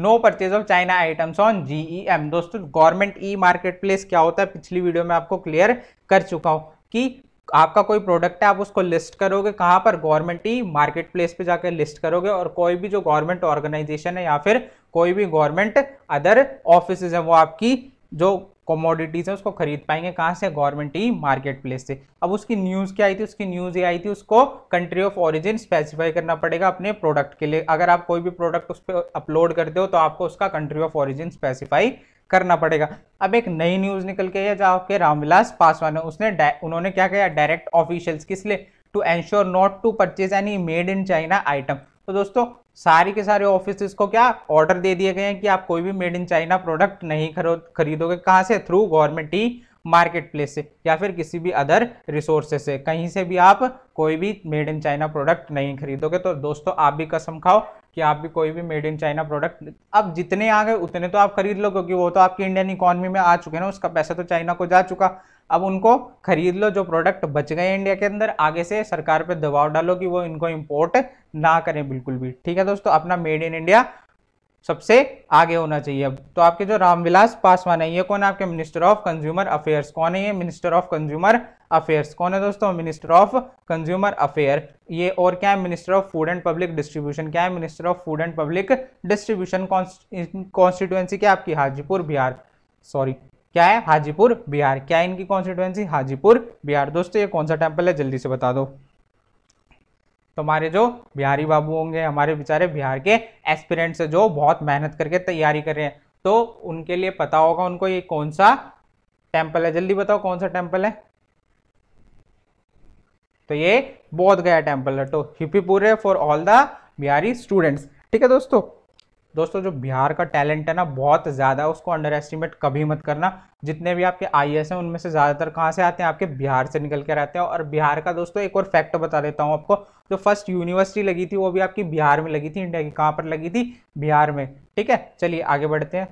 no purchase of China items on G दोस्तों गवर्नमेंट ई मार्केट प्लेस क्या होता है पिछली वीडियो में आपको क्लियर कर चुका हूँ कि आपका कोई प्रोडक्ट है आप उसको लिस्ट करोगे कहाँ पर गवर्नमेंट ही मार्केट प्लेस पे जाकर लिस्ट करोगे और कोई भी जो गवर्नमेंट ऑर्गेनाइजेशन है या फिर कोई भी गवर्नमेंट अदर ऑफिस है वो आपकी जो कमोडिटीज़ है उसको खरीद पाएंगे कहाँ से गवर्नमेंट ही मार्केट प्लेस से अब उसकी न्यूज़ क्या आई थी उसकी न्यूज़ ये आई थी उसको कंट्री ऑफ ऑरिजिन स्पेसिफाई करना पड़ेगा अपने प्रोडक्ट के लिए अगर आप कोई भी प्रोडक्ट उस पर अपलोड करते हो तो आपको उसका कंट्री ऑफ ऑरिजिन स्पेसिफाई करना पड़ेगा अब एक नई न्यूज़ निकल के है जहाँ आपके रामविलास पासवान है उसने उन्होंने क्या किया डायरेक्ट ऑफिशियल्स किस लिए to ensure not to purchase any made in China item तो दोस्तों सारी के सारे ऑफिस को क्या ऑर्डर दे दिए गए हैं कि आप कोई भी मेड इन चाइना प्रोडक्ट नहीं खरीदोगे कहाँ से थ्रू गवर्नमेंट ही मार्केट प्लेस से या फिर किसी भी अदर रिसोर्सेस से कहीं से भी आप कोई भी मेड इन चाइना प्रोडक्ट नहीं खरीदोगे तो दोस्तों आप भी कसम खाओ कि आप भी कोई भी मेड इन चाइना प्रोडक्ट अब जितने आ गए उतने तो आप खरीद लो क्योंकि वो तो आपकी इंडियन इकोनॉमी में आ चुके हैं ना उसका पैसा तो चाइना को जा चुका अब उनको खरीद लो जो प्रोडक्ट बच गए इंडिया के अंदर आगे से सरकार पे दबाव डालो कि वो इनको इम्पोर्ट ना करें बिल्कुल भी ठीक है दोस्तों अपना मेड इन इंडिया सबसे आगे होना चाहिए अब तो आपके जो रामविलास पासवान है ये कौन है आपके मिनिस्टर ऑफ कंज्यूमर अफेयर्स कौन है ये मिनिस्टर ऑफ कंज्यूमर अफेयर्स कौन है दोस्तों मिनिस्टर ऑफ कंज्यूमर अफेयर ये और क्या है minister of food and public distribution क्या है minister of food and public distribution constituency क्या आपकी हाजीपुर बिहार सॉरी क्या है हाजीपुर बिहार क्या है इनकी कॉन्स्टिट्युएंसी हाजीपुर बिहार दोस्तों ये कौन सा टेम्पल है जल्दी से बता दो तो हमारे जो बिहारी बाबू होंगे हमारे बेचारे बिहार के एस्पिरेंट्स जो बहुत मेहनत करके तैयारी कर रहे हैं तो उनके लिए पता होगा उनको ये कौन सा टेम्पल है जल्दी बताओ कौन सा टेम्पल है तो ये बोध गया टेम्पल है तो हिपीपुर for all the Bihari students ठीक है दोस्तों दोस्तों जो बिहार का टैलेंट है ना बहुत ज़्यादा उसको अंडर एस्टिमेट कभी मत करना जितने भी आपके आई हैं उनमें से ज़्यादातर कहाँ से आते हैं आपके बिहार से निकल के रहते हैं और बिहार का दोस्तों एक और फैक्ट बता देता हूँ आपको जो फर्स्ट यूनिवर्सिटी लगी थी वो भी आपकी बिहार में लगी थी इंडिया की कहाँ पर लगी थी बिहार में ठीक है चलिए आगे बढ़ते हैं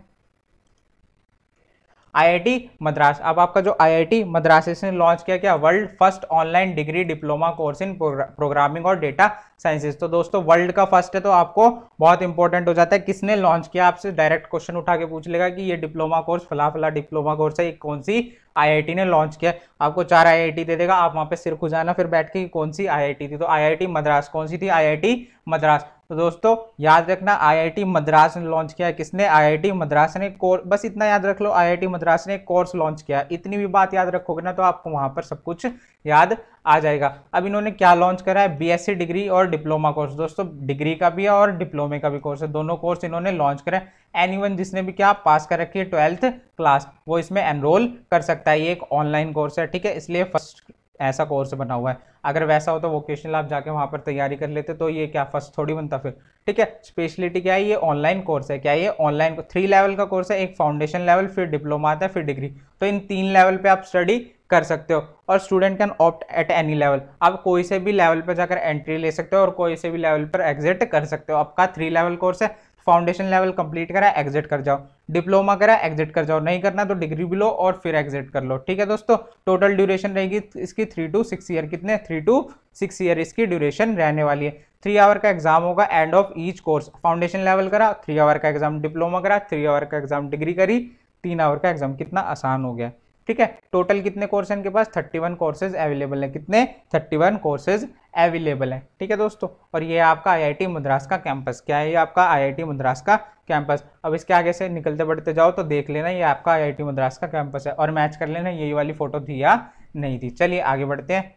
आईआईटी मद्रास अब आपका जो आईआईटी मद्रास इसने लॉन्च किया क्या world first online degree diploma course in programming और डेटा साइंसेज तो दोस्तों वर्ल्ड का फर्स्ट है तो आपको बहुत इंपॉर्टेंट हो जाता है किसने लॉन्च किया आपसे डायरेक्ट क्वेश्चन उठा के पूछ लेगा कि ये डिप्लोमा कोर्स फला फला डिप्लोमा कोर्स है कौन सी आईआईटी ने लॉन्च किया आपको चार आईआईटी दे देगा आप वहाँ पे सिर खुजाना फिर बैठ के कौन सी आईआईटी थी तो आईआईटी मद्रास कौन सी थी आईआईटी मद्रास तो दोस्तों याद रखना आईआईटी मद्रास ने लॉन्च किया किसने आईआईटी मद्रास ने कोर्स बस इतना याद रख लो आईआईटी मद्रास ने कोर्स लॉन्च किया इतनी भी बात याद रखोगे ना तो आपको वहां पर सब कुछ याद आ जाएगा अब इन्होंने क्या लॉन्च करा है बीएससी डिग्री और डिप्लोमा कोर्स दोस्तों डिग्री का भी है और डिप्लोमे का भी कोर्स है दोनों कोर्स इन्होंने लॉन्च करा है एनी जिसने भी क्या पास कर रखी है ट्वेल्थ क्लास वो इसमें एनरोल कर सकता है ये एक ऑनलाइन कोर्स है ठीक है इसलिए फर्स्ट ऐसा कोर्स बना हुआ है अगर वैसा हो तो वोकेशनल आप जाके वहाँ पर तैयारी कर लेते तो ये क्या फर्स्ट थोड़ी बनता फिर ठीक है स्पेशलिटी क्या है ये ऑनलाइन कोर्स है क्या ये ऑनलाइन थ्री लेवल का कोर्स है एक फाउंडेशन लेवल फिर डिप्लोमा आता है फिर डिग्री तो इन तीन लेवल पर आप स्टडी कर सकते हो और student can opt at any level आप कोई से भी लेवल पर जाकर एंट्री ले सकते हो और कोई से भी लेवल पर एग्जिट कर सकते हो आपका थ्री लेवल कोर्स है फाउंडेशन लेवल कंप्लीट करा एग्जिट कर जाओ डिप्लोमा करा एग्जिट कर जाओ नहीं करना तो डिग्री भी लो और फिर एग्जिट कर लो ठीक है दोस्तों टोटल ड्यूरेशन रहेगी इसकी थ्री टू सिक्स ईयर कितने थ्री टू सिक्स ईयर इसकी ड्यूरेशन रहने वाली है थ्री आवर का एग्जाम होगा end of each course foundation level करा थ्री आवर का एग्जाम डिप्लोमा करा थ्री आवर का एग्जाम डिग्री करी तीन आवर का एग्जाम कितना आसान हो गया ठीक है टोटल कितने कोर्स हैं इनके पास 31 कोर्सेज अवेलेबल हैं कितने 31 कोर्सेज अवेलेबल हैं ठीक है दोस्तों और ये आपका आईआईटी मद्रास का कैंपस क्या है ये आपका आईआईटी मद्रास का कैंपस अब इसके आगे से निकलते बढ़ते जाओ तो देख लेना ये आपका आईआईटी मद्रास का कैंपस है और मैच कर लेना यही वाली फोटो थी या नहीं थी चलिए आगे बढ़ते हैं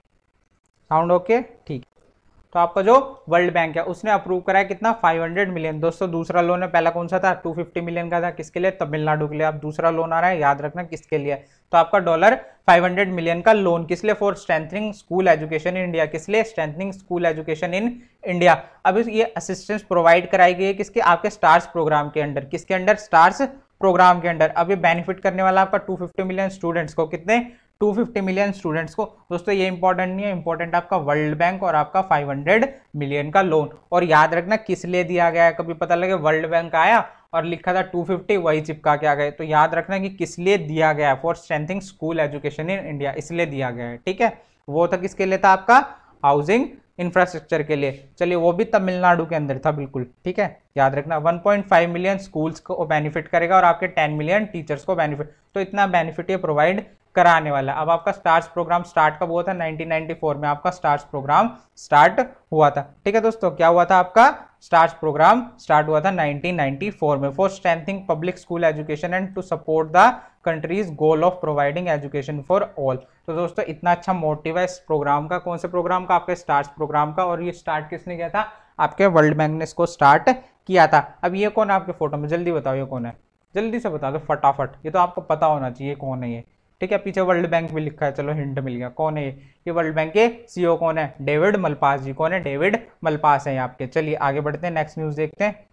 साउंड ओके ठीक है तो आपका जो वर्ल्ड बैंक है उसने अप्रूव कराया कितना 500 मिलियन दोस्तों दूसरा लोन है पहला कौन सा था 250 मिलियन का था किसके लिए तमिलनाडु के लिए अब दूसरा लोन आ रहा है याद रखना किसके लिए तो आपका डॉलर 500 मिलियन का लोन किस लिए for strengthening school education in India किस लिए strengthening school education in India अब ये असिस्टेंस प्रोवाइड कराई गई है किसके आपके स्टार्स प्रोग्राम के अंडर किसके अंडर स्टार्स प्रोग्राम के अंडर अब ये बेनिफिट करने वाला आपका 250 मिलियन स्टूडेंट्स को कितने 250 मिलियन स्टूडेंट्स को दोस्तों ये इंपॉर्टेंट नहीं है इंपॉर्टेंट आपका वर्ल्ड बैंक और आपका 500 मिलियन का लोन और याद रखना किस लिए दिया गया है कभी पता लगे वर्ल्ड बैंक आया और लिखा था 250 वही चिपका के आ गए तो याद रखना कि किस लिए दिया गया है for strengthening school education in India इसलिए दिया गया है ठीक है वो था किसके लिए था आपका हाउसिंग इंफ्रास्ट्रक्चर के लिए चलिए वो भी तमिलनाडु के अंदर था बिल्कुल ठीक है याद रखना 1.5 मिलियन स्कूल्स को बेनिफिट करेगा और आपके 10 मिलियन टीचर्स को बेनिफिट तो इतना बेनिफिट ये प्रोवाइड कराने वाला अब आपका स्टार्स प्रोग्राम स्टार्ट कब हुआ था 1994 में आपका स्टार्स प्रोग्राम स्टार्ट हुआ था ठीक है दोस्तों क्या हुआ था आपका स्टार्स प्रोग्राम स्टार्ट हुआ था 1994 में for strengthening public school education and to support the country's goal of providing education for all तो दोस्तों इतना अच्छा मोटिव है इस प्रोग्राम का कौन से प्रोग्राम का आपके स्टार्स प्रोग्राम का और ये स्टार्ट किसने किया था आपके वर्ल्ड बैंक ने इसको स्टार्ट किया था अब ये कौन है आपके फोटो में जल्दी बताओ ये कौन है जल्दी से बता दो फटाफट ये तो आपको पता होना चाहिए कौन है ये ठीक है पीछे वर्ल्ड बैंक भी लिखा है चलो हिंट मिल गया कौन है ये वर्ल्ड बैंक के सीईओ e कौन है डेविड मलपास जी कौन है डेविड मलपास है आपके चलिए आगे बढ़ते हैं नेक्स्ट न्यूज देखते हैं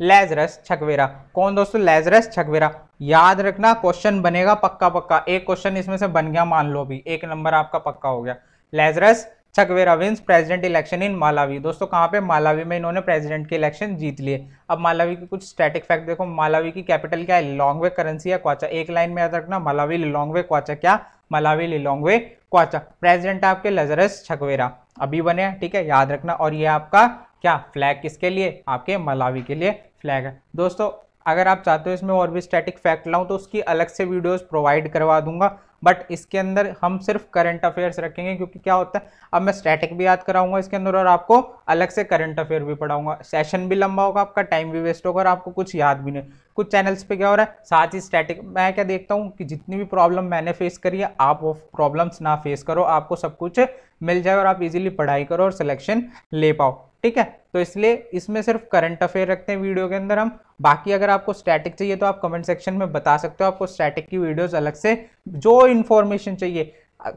लेजरस छकवेरा कौन दोस्तों लेजरस छकवेरा याद रखना क्वेश्चन बनेगा पक्का पक्का एक क्वेश्चन इसमें से बन गया मान लो अभी एक नंबर आपका पक्का हो गया Lazarus Chakwera wins president election in Malawi दोस्तों कहाँ पे मालावी में इन्होंने प्रेसिडेंट के इलेक्शन जीत लिए अब मालावी के कुछ स्टैटिक फैक्ट देखो मालावी की कैपिटल क्या है लॉन्गवे करेंसी है क्वाचा एक लाइन में याद रखना मालावी लॉन्गवे क्वाचा क्या लॉन्ग वे क्वाचा प्रेजिडेंट आपके लजरस छकवेरा अभी बने हैं ठीक है याद रखना और ये आपका क्या फ्लैग किसके लिए आपके मलावी के लिए फ्लैग है दोस्तों अगर आप चाहते हो इसमें और भी स्टैटिक फैक्ट लाऊं तो उसकी अलग से वीडियोस प्रोवाइड करवा दूंगा बट इसके अंदर हम सिर्फ करंट अफेयर्स रखेंगे क्योंकि क्या होता है अब मैं स्टैटिक भी याद कराऊंगा इसके अंदर और आपको अलग से करंट अफेयर भी पढ़ाऊंगा सेशन भी लंबा होगा आपका टाइम भी वेस्ट होगा और आपको कुछ याद भी नहीं कुछ चैनल्स पे क्या हो रहा है साथ ही स्टैटिक मैं क्या देखता हूँ कि जितनी भी प्रॉब्लम मैंने फेस करी है आप वो प्रॉब्लम्स ना फेस करो आपको सब कुछ मिल जाए और आप इजीली पढ़ाई करो और सिलेक्शन ले पाओ ठीक है तो इसलिए इसमें सिर्फ करंट अफेयर रखते हैं वीडियो के अंदर हम बाकी अगर आपको स्टैटिक चाहिए तो आप कमेंट सेक्शन में बता सकते हो आपको स्टैटिक की वीडियोस अलग से जो इन्फॉर्मेशन चाहिए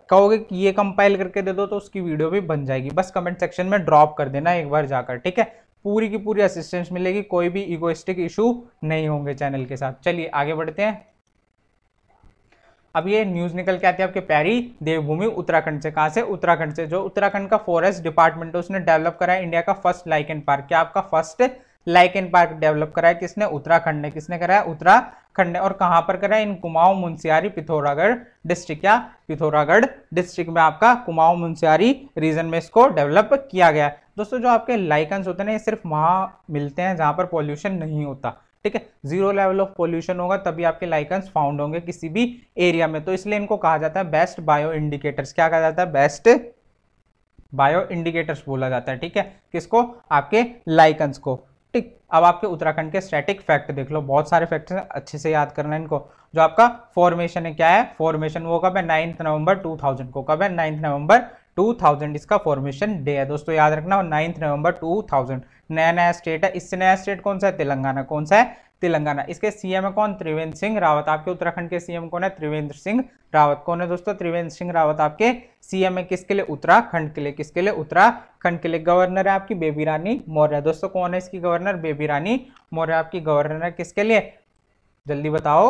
कहोगे कि ये कंपाइल करके दे दो तो उसकी वीडियो भी बन जाएगी बस कमेंट सेक्शन में ड्रॉप कर देना एक बार जाकर ठीक है पूरी की पूरी असिस्टेंस मिलेगी कोई भी इगोइस्टिक इशू नहीं होंगे चैनल के साथ चलिए आगे बढ़ते हैं अब ये न्यूज़ निकल के आती है आपके प्यारी देवभूमि उत्तराखंड से कहाँ से उत्तराखंड से जो उत्तराखंड का फॉरेस्ट डिपार्टमेंट है उसने डेवलप करा है इंडिया का फर्स्ट लाइकन पार्क क्या आपका फर्स्ट लाइकन पार्क डेवलप करा है किसने उत्तराखंड ने किसने कराया उत्तराखंड ने और कहाँ पर करा है इन कुमाऊं मुंसियारी पिथौरागढ़ डिस्ट्रिक्ट या पिथौरागढ़ डिस्ट्रिक्ट में आपका कुमाऊं मुंसियारी रीजन में इसको डेवलप किया गया है दोस्तों जो आपके लाइकन्स होते हैं ये सिर्फ वहाँ मिलते हैं जहाँ पर पॉल्यूशन नहीं होता ठीक है जीरो लेवल ऑफ पोल्यूशन होगा तभी आपके लाइकन्स फाउंड होंगे किसी भी एरिया में तो इसलिए इनको कहा जाता है बेस्ट बायो इंडिकेटर्स क्या कहा जाता है बेस्ट बायो इंडिकेटर्स बोला जाता है ठीक है किसको आपके लाइकन्स को ठीक अब आपके उत्तराखंड के स्टैटिक फैक्ट देख लो बहुत सारे फैक्ट हैं अच्छे से याद करना इनको जो आपका फॉर्मेशन है क्या है फॉर्मेशन वो कब है नाइन्थ नवंबर 2000 को कब है नाइन्थ नवंबर 2000 इसका फॉर्मेशन डे है दोस्तों याद रखना नाइन्थ नवंबर 2000 नया नया स्टेट है इससे नया स्टेट कौन सा है तेलंगाना कौन सा है तेलंगाना इसके सीएम है कौन त्रिवेंद्र सिंह रावत आपके उत्तराखंड के सीएम कौन है त्रिवेंद्र सिंह रावत कौन है दोस्तों त्रिवेंद्र सिंह रावत आपके सीएम है किसके लिए उत्तराखंड के लिए किसके लिए उत्तराखंड के लिए गवर्नर है आपकी बेबी रानी मौर्य दोस्तों कौन है इसकी गवर्नर बेबी रानी मौर्य आपकी गवर्नर है किसके लिए जल्दी बताओ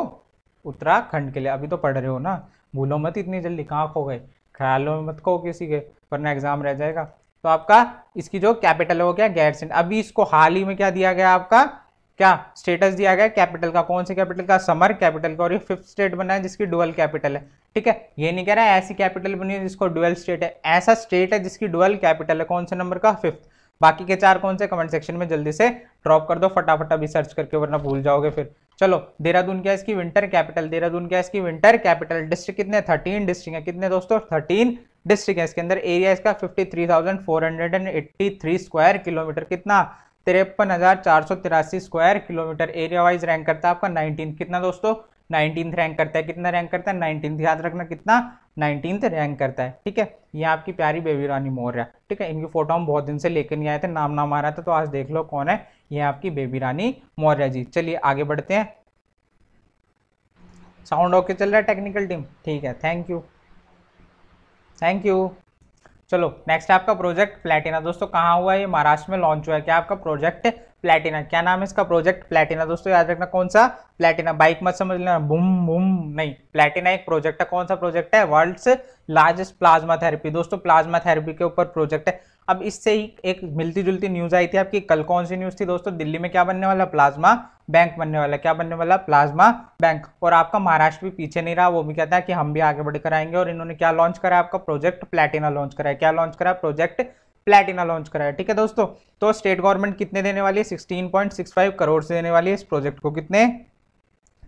उत्तराखंड के लिए अभी तो पढ़ रहे हो ना भूलो मत इतनी जल्दी कहाँ खो गए ख्यालों में मत खो किसी के वरना एग्जाम रह जाएगा तो आपका इसकी जो कैपिटल हो गया गैर सेंट अभी इसको हाल ही में क्या दिया गया आपका क्या स्टेटस दिया गया कैपिटल का कौन से कैपिटल का समर कैपिटल का और ये फिफ्थ स्टेट बना है जिसकी डुअल कैपिटल है ठीक है ये नहीं कह रहा है ऐसी कैपिटल बनी है जिसको डुअल स्टेट है ऐसा स्टेट है जिसकी डुअल कैपिटल है कौन से नंबर का फिफ्थ बाकी के चार कौन से कमेंट सेक्शन में जल्दी से ड्रॉप कर दो फटाफट अभी सर्च करके वरना भूल जाओगे फिर चलो देहरादून क्या इसकी विंटर कैपिटल देहरादून क्या इसकी विंटर कैपिटल डिस्ट्रिक्ट कितने थर्टीन डिस्ट्रिक्ट है कितने दोस्तों थर्टीन डिस्ट्रिक्ट है इसके अंदर एरिया इसका 53,483 स्क्वायर किलोमीटर कितना तिरपन square kilometre area wise rank करता है आपका नाइनटीन कितना दोस्तों नाइनटीन रैंक करता है कितना रैंक करता है नाइनटीन याद रखना कितना नाइनटीन रैंक करता है ठीक है ये आपकी प्यारी बेबी रानी मौर्य ठीक है इनकी फोटो हम बहुत दिन से लेकर नहीं आए थे नाम नाम आ रहा था तो आज देख लो कौन है ये आपकी बेबी रानी मौर्य जी चलिए आगे बढ़ते हैं साउंड ओके चल रहा है टेक्निकल टीम ठीक है थैंक यू थैंक यू चलो नेक्स्ट आपका प्रोजेक्ट प्लेटिना दोस्तों कहाँ हुआ ये महाराष्ट्र में लॉन्च हुआ है क्या आपका प्रोजेक्ट प्लेटिना क्या नाम है इसका प्रोजेक्ट प्लेटिना दोस्तों याद रखना कौन सा प्लेटिना बाइक मत समझ लेना बुम बुम नहीं प्लेटिना एक प्रोजेक्ट है कौन सा प्रोजेक्ट है वर्ल्ड्स लार्जेस्ट प्लाज्मा थेरेपी दोस्तों प्लाज्मा थेरेपी के ऊपर प्रोजेक्ट है अब इससे ही एक मिलती जुलती न्यूज़ आई थी आपकी कल कौन सी न्यूज़ थी दोस्तों दिल्ली में क्या बनने वाला प्लाज्मा बैंक बनने वाला क्या बनने वाला प्लाज्मा बैंक और आपका महाराष्ट्र भी पीछे नहीं रहा वो भी कहता है कि हम भी आगे बढ़कर आएंगे और इन्होंने क्या लॉन्च करा आपका प्रोजेक्ट प्लेटिना लॉन्च करा है क्या लॉन्च करा है प्रोजेक्ट प्लेटिना लॉन्च कराया ठीक है दोस्तों तो स्टेट गवर्नमेंट कितने देने वाली है sixteen point six five crore से देने वाली है इस प्रोजेक्ट को कितने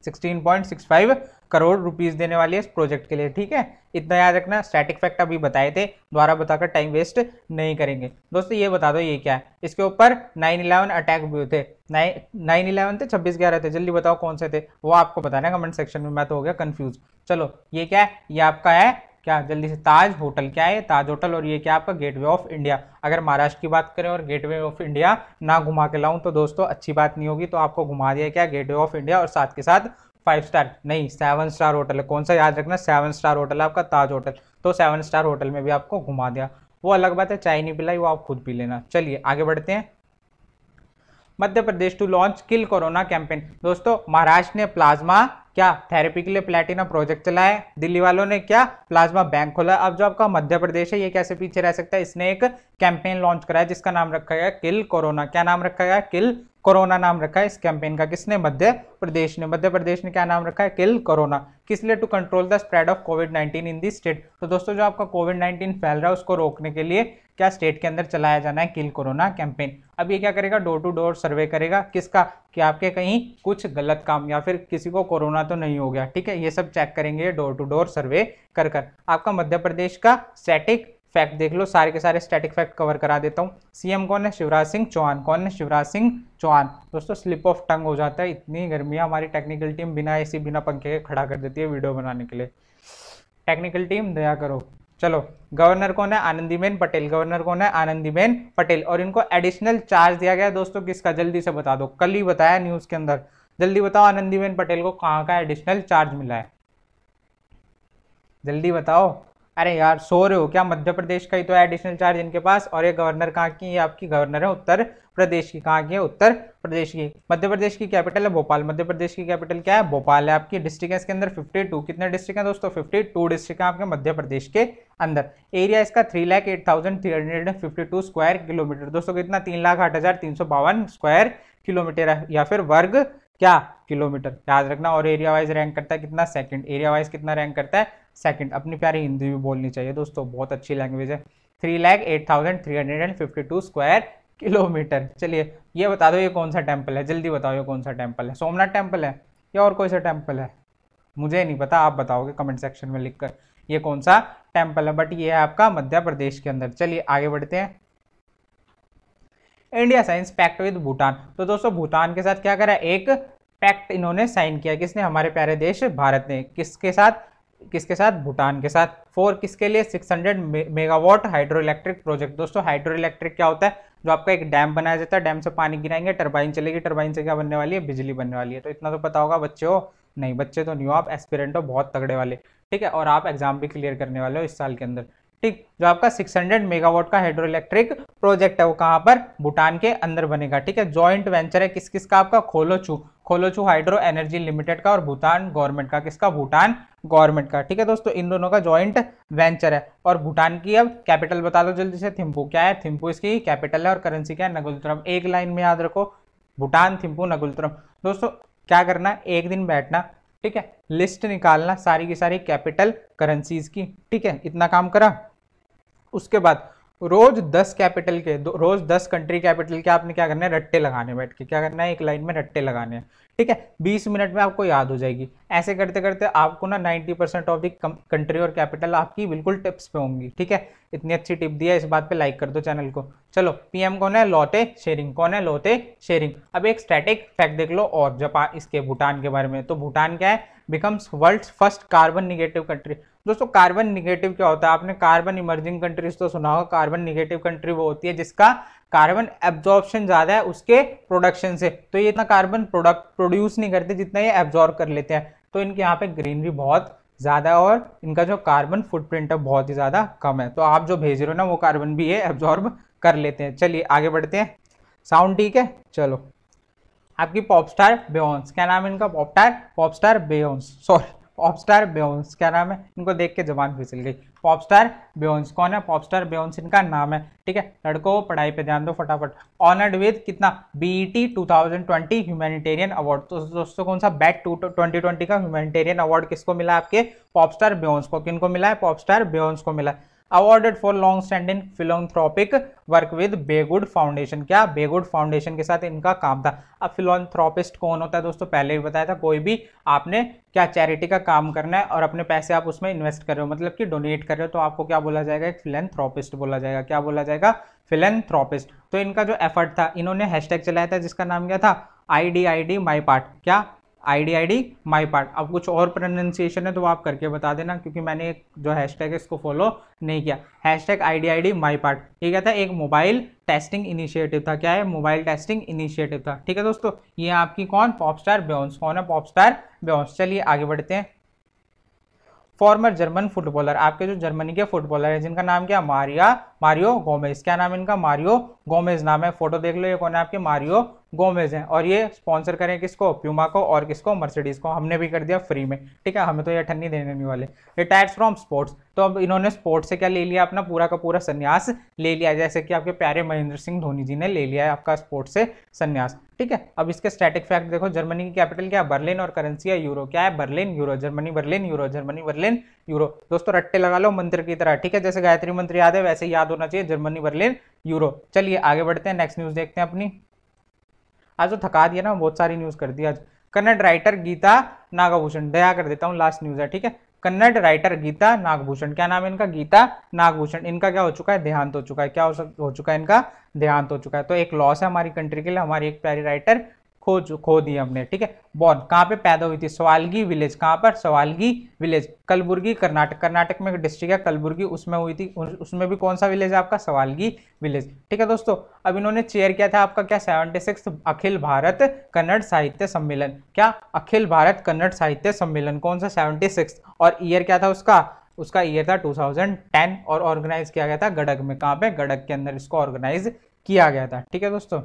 sixteen point six five crore rupees देने वाली है इस प्रोजेक्ट के लिए ठीक है इतना याद रखना स्टैटिक फैक्ट अभी बताए थे दोबारा बताकर टाइम वेस्ट नहीं करेंगे दोस्तों ये बता दो ये क्या है इसके ऊपर नाइन इलेवन अटैक भी थे नाइन इलेवन थे छब्बीस ग्यारह थे जल्दी बताओ कौन से थे वो आपको बताना कमेंट सेक्शन में मैं तो हो गया कन्फ्यूज चलो ये क्या है ये आपका है क्या जल्दी से ताज होटल क्या है ताज होटल और ये क्या आपका गेटवे ऑफ इंडिया अगर महाराष्ट्र की बात करें और गेटवे ऑफ इंडिया ना घुमा के लाऊं तो दोस्तों अच्छी बात नहीं होगी तो आपको घुमा दिया क्या गेटवे ऑफ इंडिया और साथ के साथ फाइव स्टार नहीं सेवन स्टार होटल है कौन सा याद रखना सेवन स्टार होटल है आपका ताज होटल तो सेवन स्टार होटल में भी आपको घुमा दिया वो अलग बात है चाय नहीं पिलाई वो आप खुद पी लेना चलिए आगे बढ़ते हैं Madhya Pradesh to launch kill corona campaign दोस्तों महाराष्ट्र ने प्लाज्मा क्या थेरेपी के लिए प्लेटिना प्रोजेक्ट चलाया है दिल्ली वालों ने क्या प्लाज्मा बैंक खोला अब जो आपका मध्य प्रदेश है ये कैसे पीछे रह सकता है इसने एक कैंपेन लॉन्च कराया जिसका नाम रखा गया किल कोरोना क्या नाम रखा गया किल कोरोना नाम रखा है इस कैंपेन का किसने मध्य प्रदेश ने मध्य प्रदेश ने क्या नाम रखा है किल कोरोना किस लिए to control the spread of covid 19 in the state तो दोस्तों जो आपका कोविड 19 फैल रहा है उसको रोकने के लिए क्या स्टेट के अंदर चलाया जाना है किल कोरोना कैंपेन अब ये क्या करेगा डोर टू डोर सर्वे करेगा किसका कि आपके कहीं कुछ गलत काम या फिर किसी को कोरोना तो नहीं हो गया ठीक है ये सब चेक करेंगे डोर टू डोर सर्वे कर कर आपका मध्य प्रदेश का सैटिक फैक्ट देख लो सारे के सारे स्टैटिक फैक्ट कवर करा देता हूँ सीएम कौन है शिवराज सिंह चौहान कौन है शिवराज सिंह चौहान दोस्तों स्लिप ऑफ टंग हो जाता है इतनी गर्मियाँ हमारी टेक्निकल टीम बिना एसी बिना पंखे के खड़ा कर देती है वीडियो बनाने के लिए टेक्निकल टीम दया करो चलो गवर्नर कौन है आनंदीबेन पटेल गवर्नर कौन है आनंदीबेन पटेल और इनको एडिशनल चार्ज दिया गया दोस्तों किसका जल्दी से बता दो कल ही बताया न्यूज़ के अंदर जल्दी बताओ आनंदीबेन पटेल को कहाँ का एडिशनल चार्ज मिला है जल्दी बताओ अरे यार सो रहे हो क्या मध्य प्रदेश का ही तो एडिशनल चार्ज इनके पास और ये गवर्नर कहाँ की ये आपकी गवर्नर है उत्तर प्रदेश की कहाँ की है उत्तर प्रदेश की मध्य प्रदेश की कैपिटल है भोपाल मध्य प्रदेश की कैपिटल क्या है भोपाल है आपकी डिस्ट्रिक्ट है इसके अंदर 52 कितने डिस्ट्रिक्ट हैं दोस्तों 52 डिस्ट्रिक्ट हैं आपके मध्य प्रदेश के अंदर एरिया इसका three lakh eight thousand three hundred and fifty two square kilometre दोस्तों कितना तीन लाख आठ हज़ार तीन सौ बावन स्क्वायर किलोमीटर है या फिर वर्ग क्या किलोमीटर याद रखना और एरिया वाइज रैंक करता है कितना सेकंड एरिया वाइज कितना रैंक करता है सेकंड अपनी प्यारी हिंदी भी बोलनी चाहिए दोस्तों बहुत अच्छी लैंग्वेज है three lakh eight thousand three hundred and fifty two square kilometre चलिए ये बता दो ये कौन सा टेम्पल है जल्दी बताओ ये कौन सा टेम्पल है सोमनाथ टेम्पल है या और कोई सा टेम्पल है मुझे नहीं पता आप बताओगे कमेंट सेक्शन में लिख कर ये कौन सा टेम्पल है बट ये है आपका मध्य प्रदेश के अंदर चलिए आगे बढ़ते हैं India signs pact with Bhutan तो दोस्तों भूटान के साथ क्या करा एक पैक्ट इन्होंने साइन किया किसने हमारे प्यारे देश भारत ने किसके साथ किसके साथ भूटान के साथ फोर किसके लिए 600 मेगावाट हाइड्रो इलेक्ट्रिक प्रोजेक्ट दोस्तों हाइड्रो इलेक्ट्रिक क्या होता है जो आपका एक डैम बनाया जाता है डैम से पानी गिराएंगे टरबाइन चलेगी टरबाइन से क्या बनने वाली है बिजली बनने वाली है तो इतना तो पता होगा बच्चे हो नहीं बच्चे तो नहीं हो आप एस्पिरेंट हो बहुत तगड़े वाले ठीक है और आप एग्जाम भी क्लियर करने वाले हो इस साल के अंदर ठीक जो आपका 600 मेगावाट का हाइड्रो इलेक्ट्रिक प्रोजेक्ट है वो कहाँ पर भूटान के अंदर बनेगा ठीक है ज्वाइंट वेंचर है किस किस का आपका Kholongchu Kholongchu hydro energy limited का और भूटान गवर्नमेंट का किसका भूटान गवर्नमेंट का ठीक है दोस्तों इन दोनों का ज्वाइंट वेंचर है और भूटान की अब कैपिटल बता दो जल्दी से थिम्पू क्या है थिम्पू इसकी कैपिटल है और करेंसी क्या है नगुलतरम एक लाइन में याद रखो भूटान थिम्पू नगुलतरम दोस्तों क्या करना एक दिन बैठना ठीक है लिस्ट निकालना सारी की सारी कैपिटल करेंसीज की ठीक है इतना काम करा उसके बाद रोज दस कैपिटल के रोज दस कंट्री कैपिटल के आपने क्या करना है रट्टे लगाने बैठ के क्या करना है एक लाइन में रट्टे लगाने हैं ठीक है बीस मिनट में आपको याद हो जाएगी ऐसे करते करते आपको ना ninety percent of the country और कैपिटल आपकी बिल्कुल टिप्स पे होंगी ठीक है इतनी अच्छी टिप दी है इस बात पे लाइक कर दो चैनल को चलो पीएम कौन है लौटे शेयरिंग कौन है लौटे शेयरिंग अब एक स्टैटिक फैक्ट देख लो और जापान इसके भूटान के बारे में तो भूटान क्या है becomes world first carbon negative country दोस्तों कार्बन निगेटिव क्या होता है आपने कार्बन इमर्जिंग कंट्रीज तो सुना होगा कार्बन निगेटिव कंट्री वो होती है जिसका कार्बन एब्जॉर्प्शन ज़्यादा है उसके प्रोडक्शन से तो ये इतना कार्बन प्रोडक्ट प्रोड्यूस नहीं करते जितना ये एब्जॉर्ब कर लेते हैं तो इनके यहाँ पे ग्रीनरी बहुत ज़्यादा है और इनका जो कार्बन फुटप्रिंट है बहुत ही ज़्यादा कम है तो आप जो भेज रहे हो ना वो कार्बन भी ये एब्जॉर्ब कर लेते हैं चलिए आगे बढ़ते हैं साउंड ठीक है चलो आपकी पॉपस्टार बेयोन्स क्या नाम है इनका popstar popstar Beyonce sorry popstar Beyonce क्या नाम है इनको देख के जबान फिसल गई पॉपस्टार बेउंस कौन है पॉपस्टार बेउंस इनका नाम है ठीक है लड़कों पढ़ाई पे ध्यान दो फटाफट ऑनर्ड विद कितना थाउजेंड ट्वेंटी ह्यूमैनिटेरियन अवार्ड तो दोस्तों कौन सा बैट टू ट्वेंटी ट्वेंटी का ह्यूमैनिटेरियन अवार्ड किसको मिला आपके पॉपस्टार बेउंस को किनको मिला है पॉपस्टार बेउंस को मिला है awarded for long standing philanthropic work with BeyGOOD foundation क्या बेगुड फाउंडेशन के साथ इनका काम था अब फिलोथ्रॉपिस्ट कौन होता है दोस्तों पहले भी बताया था कोई भी आपने क्या चैरिटी का काम करना है और अपने पैसे आप उसमें इन्वेस्ट कर रहे हो मतलब कि डोनेट कर रहे हो तो आपको क्या बोला जाएगा एक फिलेंथ्रॉपिस्ट बोला जाएगा क्या बोला जाएगा फिलेंथ्रॉपिस्ट तो इनका जो एफर्ट था इन्होंने हैशटैग चलाया था जिसका नाम क्या था I did I did my part क्या I did I did my part अब कुछ और प्रोनाउंसिएशन है तो आप करके बता देना क्योंकि मैंने जो हैशटैग है इसको फॉलो नहीं किया hashtag I did I did my part ये क्या था एक मोबाइल टेस्टिंग इनिशिएटिव था क्या है मोबाइल टेस्टिंग इनिशिएटिव था ठीक है दोस्तों ये आपकी कौन पॉप स्टार ब्योन्स कौन है पॉप स्टार ब्योन्स चलिए आगे बढ़ते हैं फॉर्मर जर्मन फुटबॉलर आपके जो जर्मनी के फुटबॉलर हैं जिनका नाम क्या मारिया मारियो गोमेज क्या नाम इनका मारियो गोमेज नाम है फोटो देख लो ये कौन है आपके मारियो गोमेज है और ये स्पॉन्सर करें किसको प्यूमा को और किसको मर्सिडीज को हमने भी कर दिया फ्री में ठीक है हमें तो ये ठंडी देने नहीं वाले रिटायर्स फ्रॉम स्पोर्ट्स तो अब इन्होंने स्पोर्ट्स से क्या ले लिया अपना पूरा का पूरा संन्यास ले लिया जैसे कि आपके प्यारे महेंद्र सिंह धोनी जी ने ले लिया है आपका स्पोर्ट्स से संन्यास ठीक है अब इसके स्टैटिक फैक्ट देखो जर्मनी की कैपिटल क्या बर्लिन और करेंसी है यूरो क्या है Berlin euro Germany Berlin euro Germany Berlin euro दोस्तों रट्टे लगा लो मंत्र की तरह ठीक है जैसे गायत्री मंत्र याद है वैसे याद याद होना चाहिए जर्मनी बर्लिन यूरोप चलिए आगे बढ़ते हैं नेक्स्ट न्यूज देखते हैं अपनी आज तो थका दिया ना बहुत सारी न्यूज कर दी आज कन्नड़ राइटर गीता नागभूषण दया कर देता हूँ लास्ट न्यूज है ठीक है कन्नड़ राइटर गीता नागभूषण क्या नाम है इनका गीता नागभूषण इनका क्या हो चुका है देहांत हो चुका है क्या हो चुका है इनका देहांत हो चुका है तो एक लॉस है हमारी कंट्री के लिए हमारी एक प्यारी राइटर खो खो दी हमने ठीक है बॉन कहाँ पे पैदा हुई थी सवालगी विलेज कहाँ पर सवालगी विलेज कलबुर्गी कर्नाटक कर्नाटक में डिस्ट्रिक्ट है कलबुर्गी उसमें हुई थी उसमें भी कौन सा विलेज है आपका सवालगी विलेज ठीक है दोस्तों अब इन्होंने चेयर किया था आपका क्या सेवेंटी सिक्स अखिल भारत कन्नड़ साहित्य सम्मेलन क्या अखिल भारत कन्नड़ साहित्य सम्मेलन कौन सा सेवेंटी सिक्स और ईयर क्या था उसका उसका ईयर था टेन और ऑर्गेनाइज किया गया था गडग में कहाँ पे गडग के अंदर इसको ऑर्गेनाइज किया गया था ठीक है दोस्तों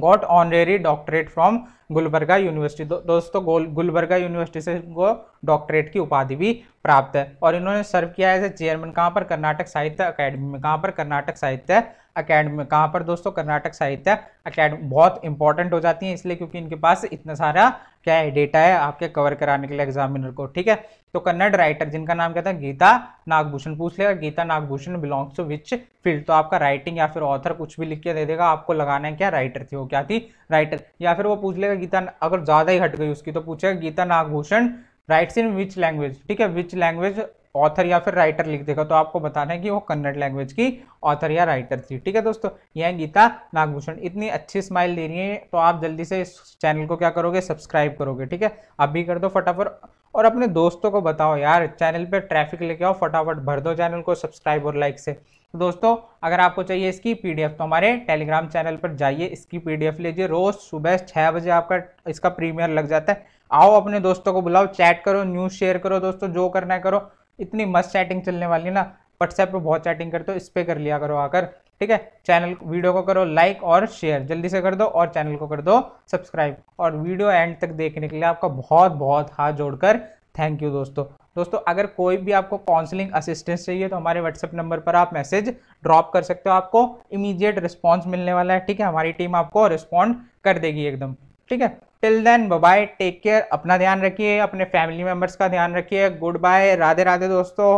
got honorary doctorate from Gulbarga university दो, दोस्तों गुलबर्गा यूनिवर्सिटी से को डॉक्टरेट की उपाधि भी प्राप्त है और इन्होंने सर्व किया है एज ए चेयरमैन कहाँ पर कर्नाटक साहित्य अकेडमी में कहाँ पर कर्नाटक साहित्य अकेडमी में कहाँ पर दोस्तों कर्नाटक साहित्य अकेडमी बहुत इंपॉर्टेंट हो जाती है इसलिए क्योंकि इनके पास इतना सारा क्या है डेटा है आपके कवर कराने के लिए एग्जामिनर को ठीक है तो कन्नड़ राइटर जिनका नाम क्या था गीता नागभूषण पूछ लेगा Geeta Nagabhushan belongs to which field तो आपका राइटिंग या फिर ऑथर कुछ भी लिख के दे देगा आपको लगाना है क्या राइटर थी वो क्या थी राइटर या फिर वो पूछ लेगा गीता अगर ज़्यादा ही हट गई उसकी तो पूछेगा Geeta Nagabhushan writes in which language ठीक है विच लैंग्वेज ऑथर या फिर राइटर लिख देगा तो आपको बताना है कि वो कन्नड़ लैंग्वेज की ऑथर या राइटर थी ठीक है दोस्तों यह गीता नागभूषण इतनी अच्छी स्माइल दे रही है तो आप जल्दी से इस चैनल को क्या करोगे सब्सक्राइब करोगे ठीक है अभी कर दो फटाफट और अपने दोस्तों को बताओ यार चैनल पर ट्रैफिक लेके आओ फटाफट भर दो चैनल को सब्सक्राइब और लाइक से तो दोस्तों अगर आपको चाहिए इसकी पीडीएफ तो हमारे टेलीग्राम चैनल पर जाइए इसकी पीडीएफ लीजिए रोज़ सुबह छः बजे आपका इसका प्रीमियर लग जाता है आओ अपने दोस्तों को बुलाओ चैट करो न्यूज़ शेयर करो दोस्तों जो करना है करो इतनी मस्त चैटिंग चलने वाली है ना व्हाट्सएप पर बहुत चैटिंग करते हो इस पर कर लिया करो आकर ठीक है चैनल वीडियो को करो लाइक और शेयर जल्दी से कर दो और चैनल को कर दो सब्सक्राइब और वीडियो एंड तक देखने के लिए आपका बहुत बहुत हाथ जोड़कर थैंक यू दोस्तों दोस्तों अगर कोई भी आपको काउंसलिंग असिस्टेंस चाहिए तो हमारे व्हाट्सएप नंबर पर आप मैसेज ड्रॉप कर सकते हो आपको इमीडिएट रिस्पॉन्स मिलने वाला है ठीक है हमारी टीम आपको रिस्पॉन्ड कर देगी एकदम ठीक है till then bye take care अपना ध्यान रखिए अपने फैमिली मेम्बर्स का ध्यान रखिए गुड बाय राधे राधे दोस्तों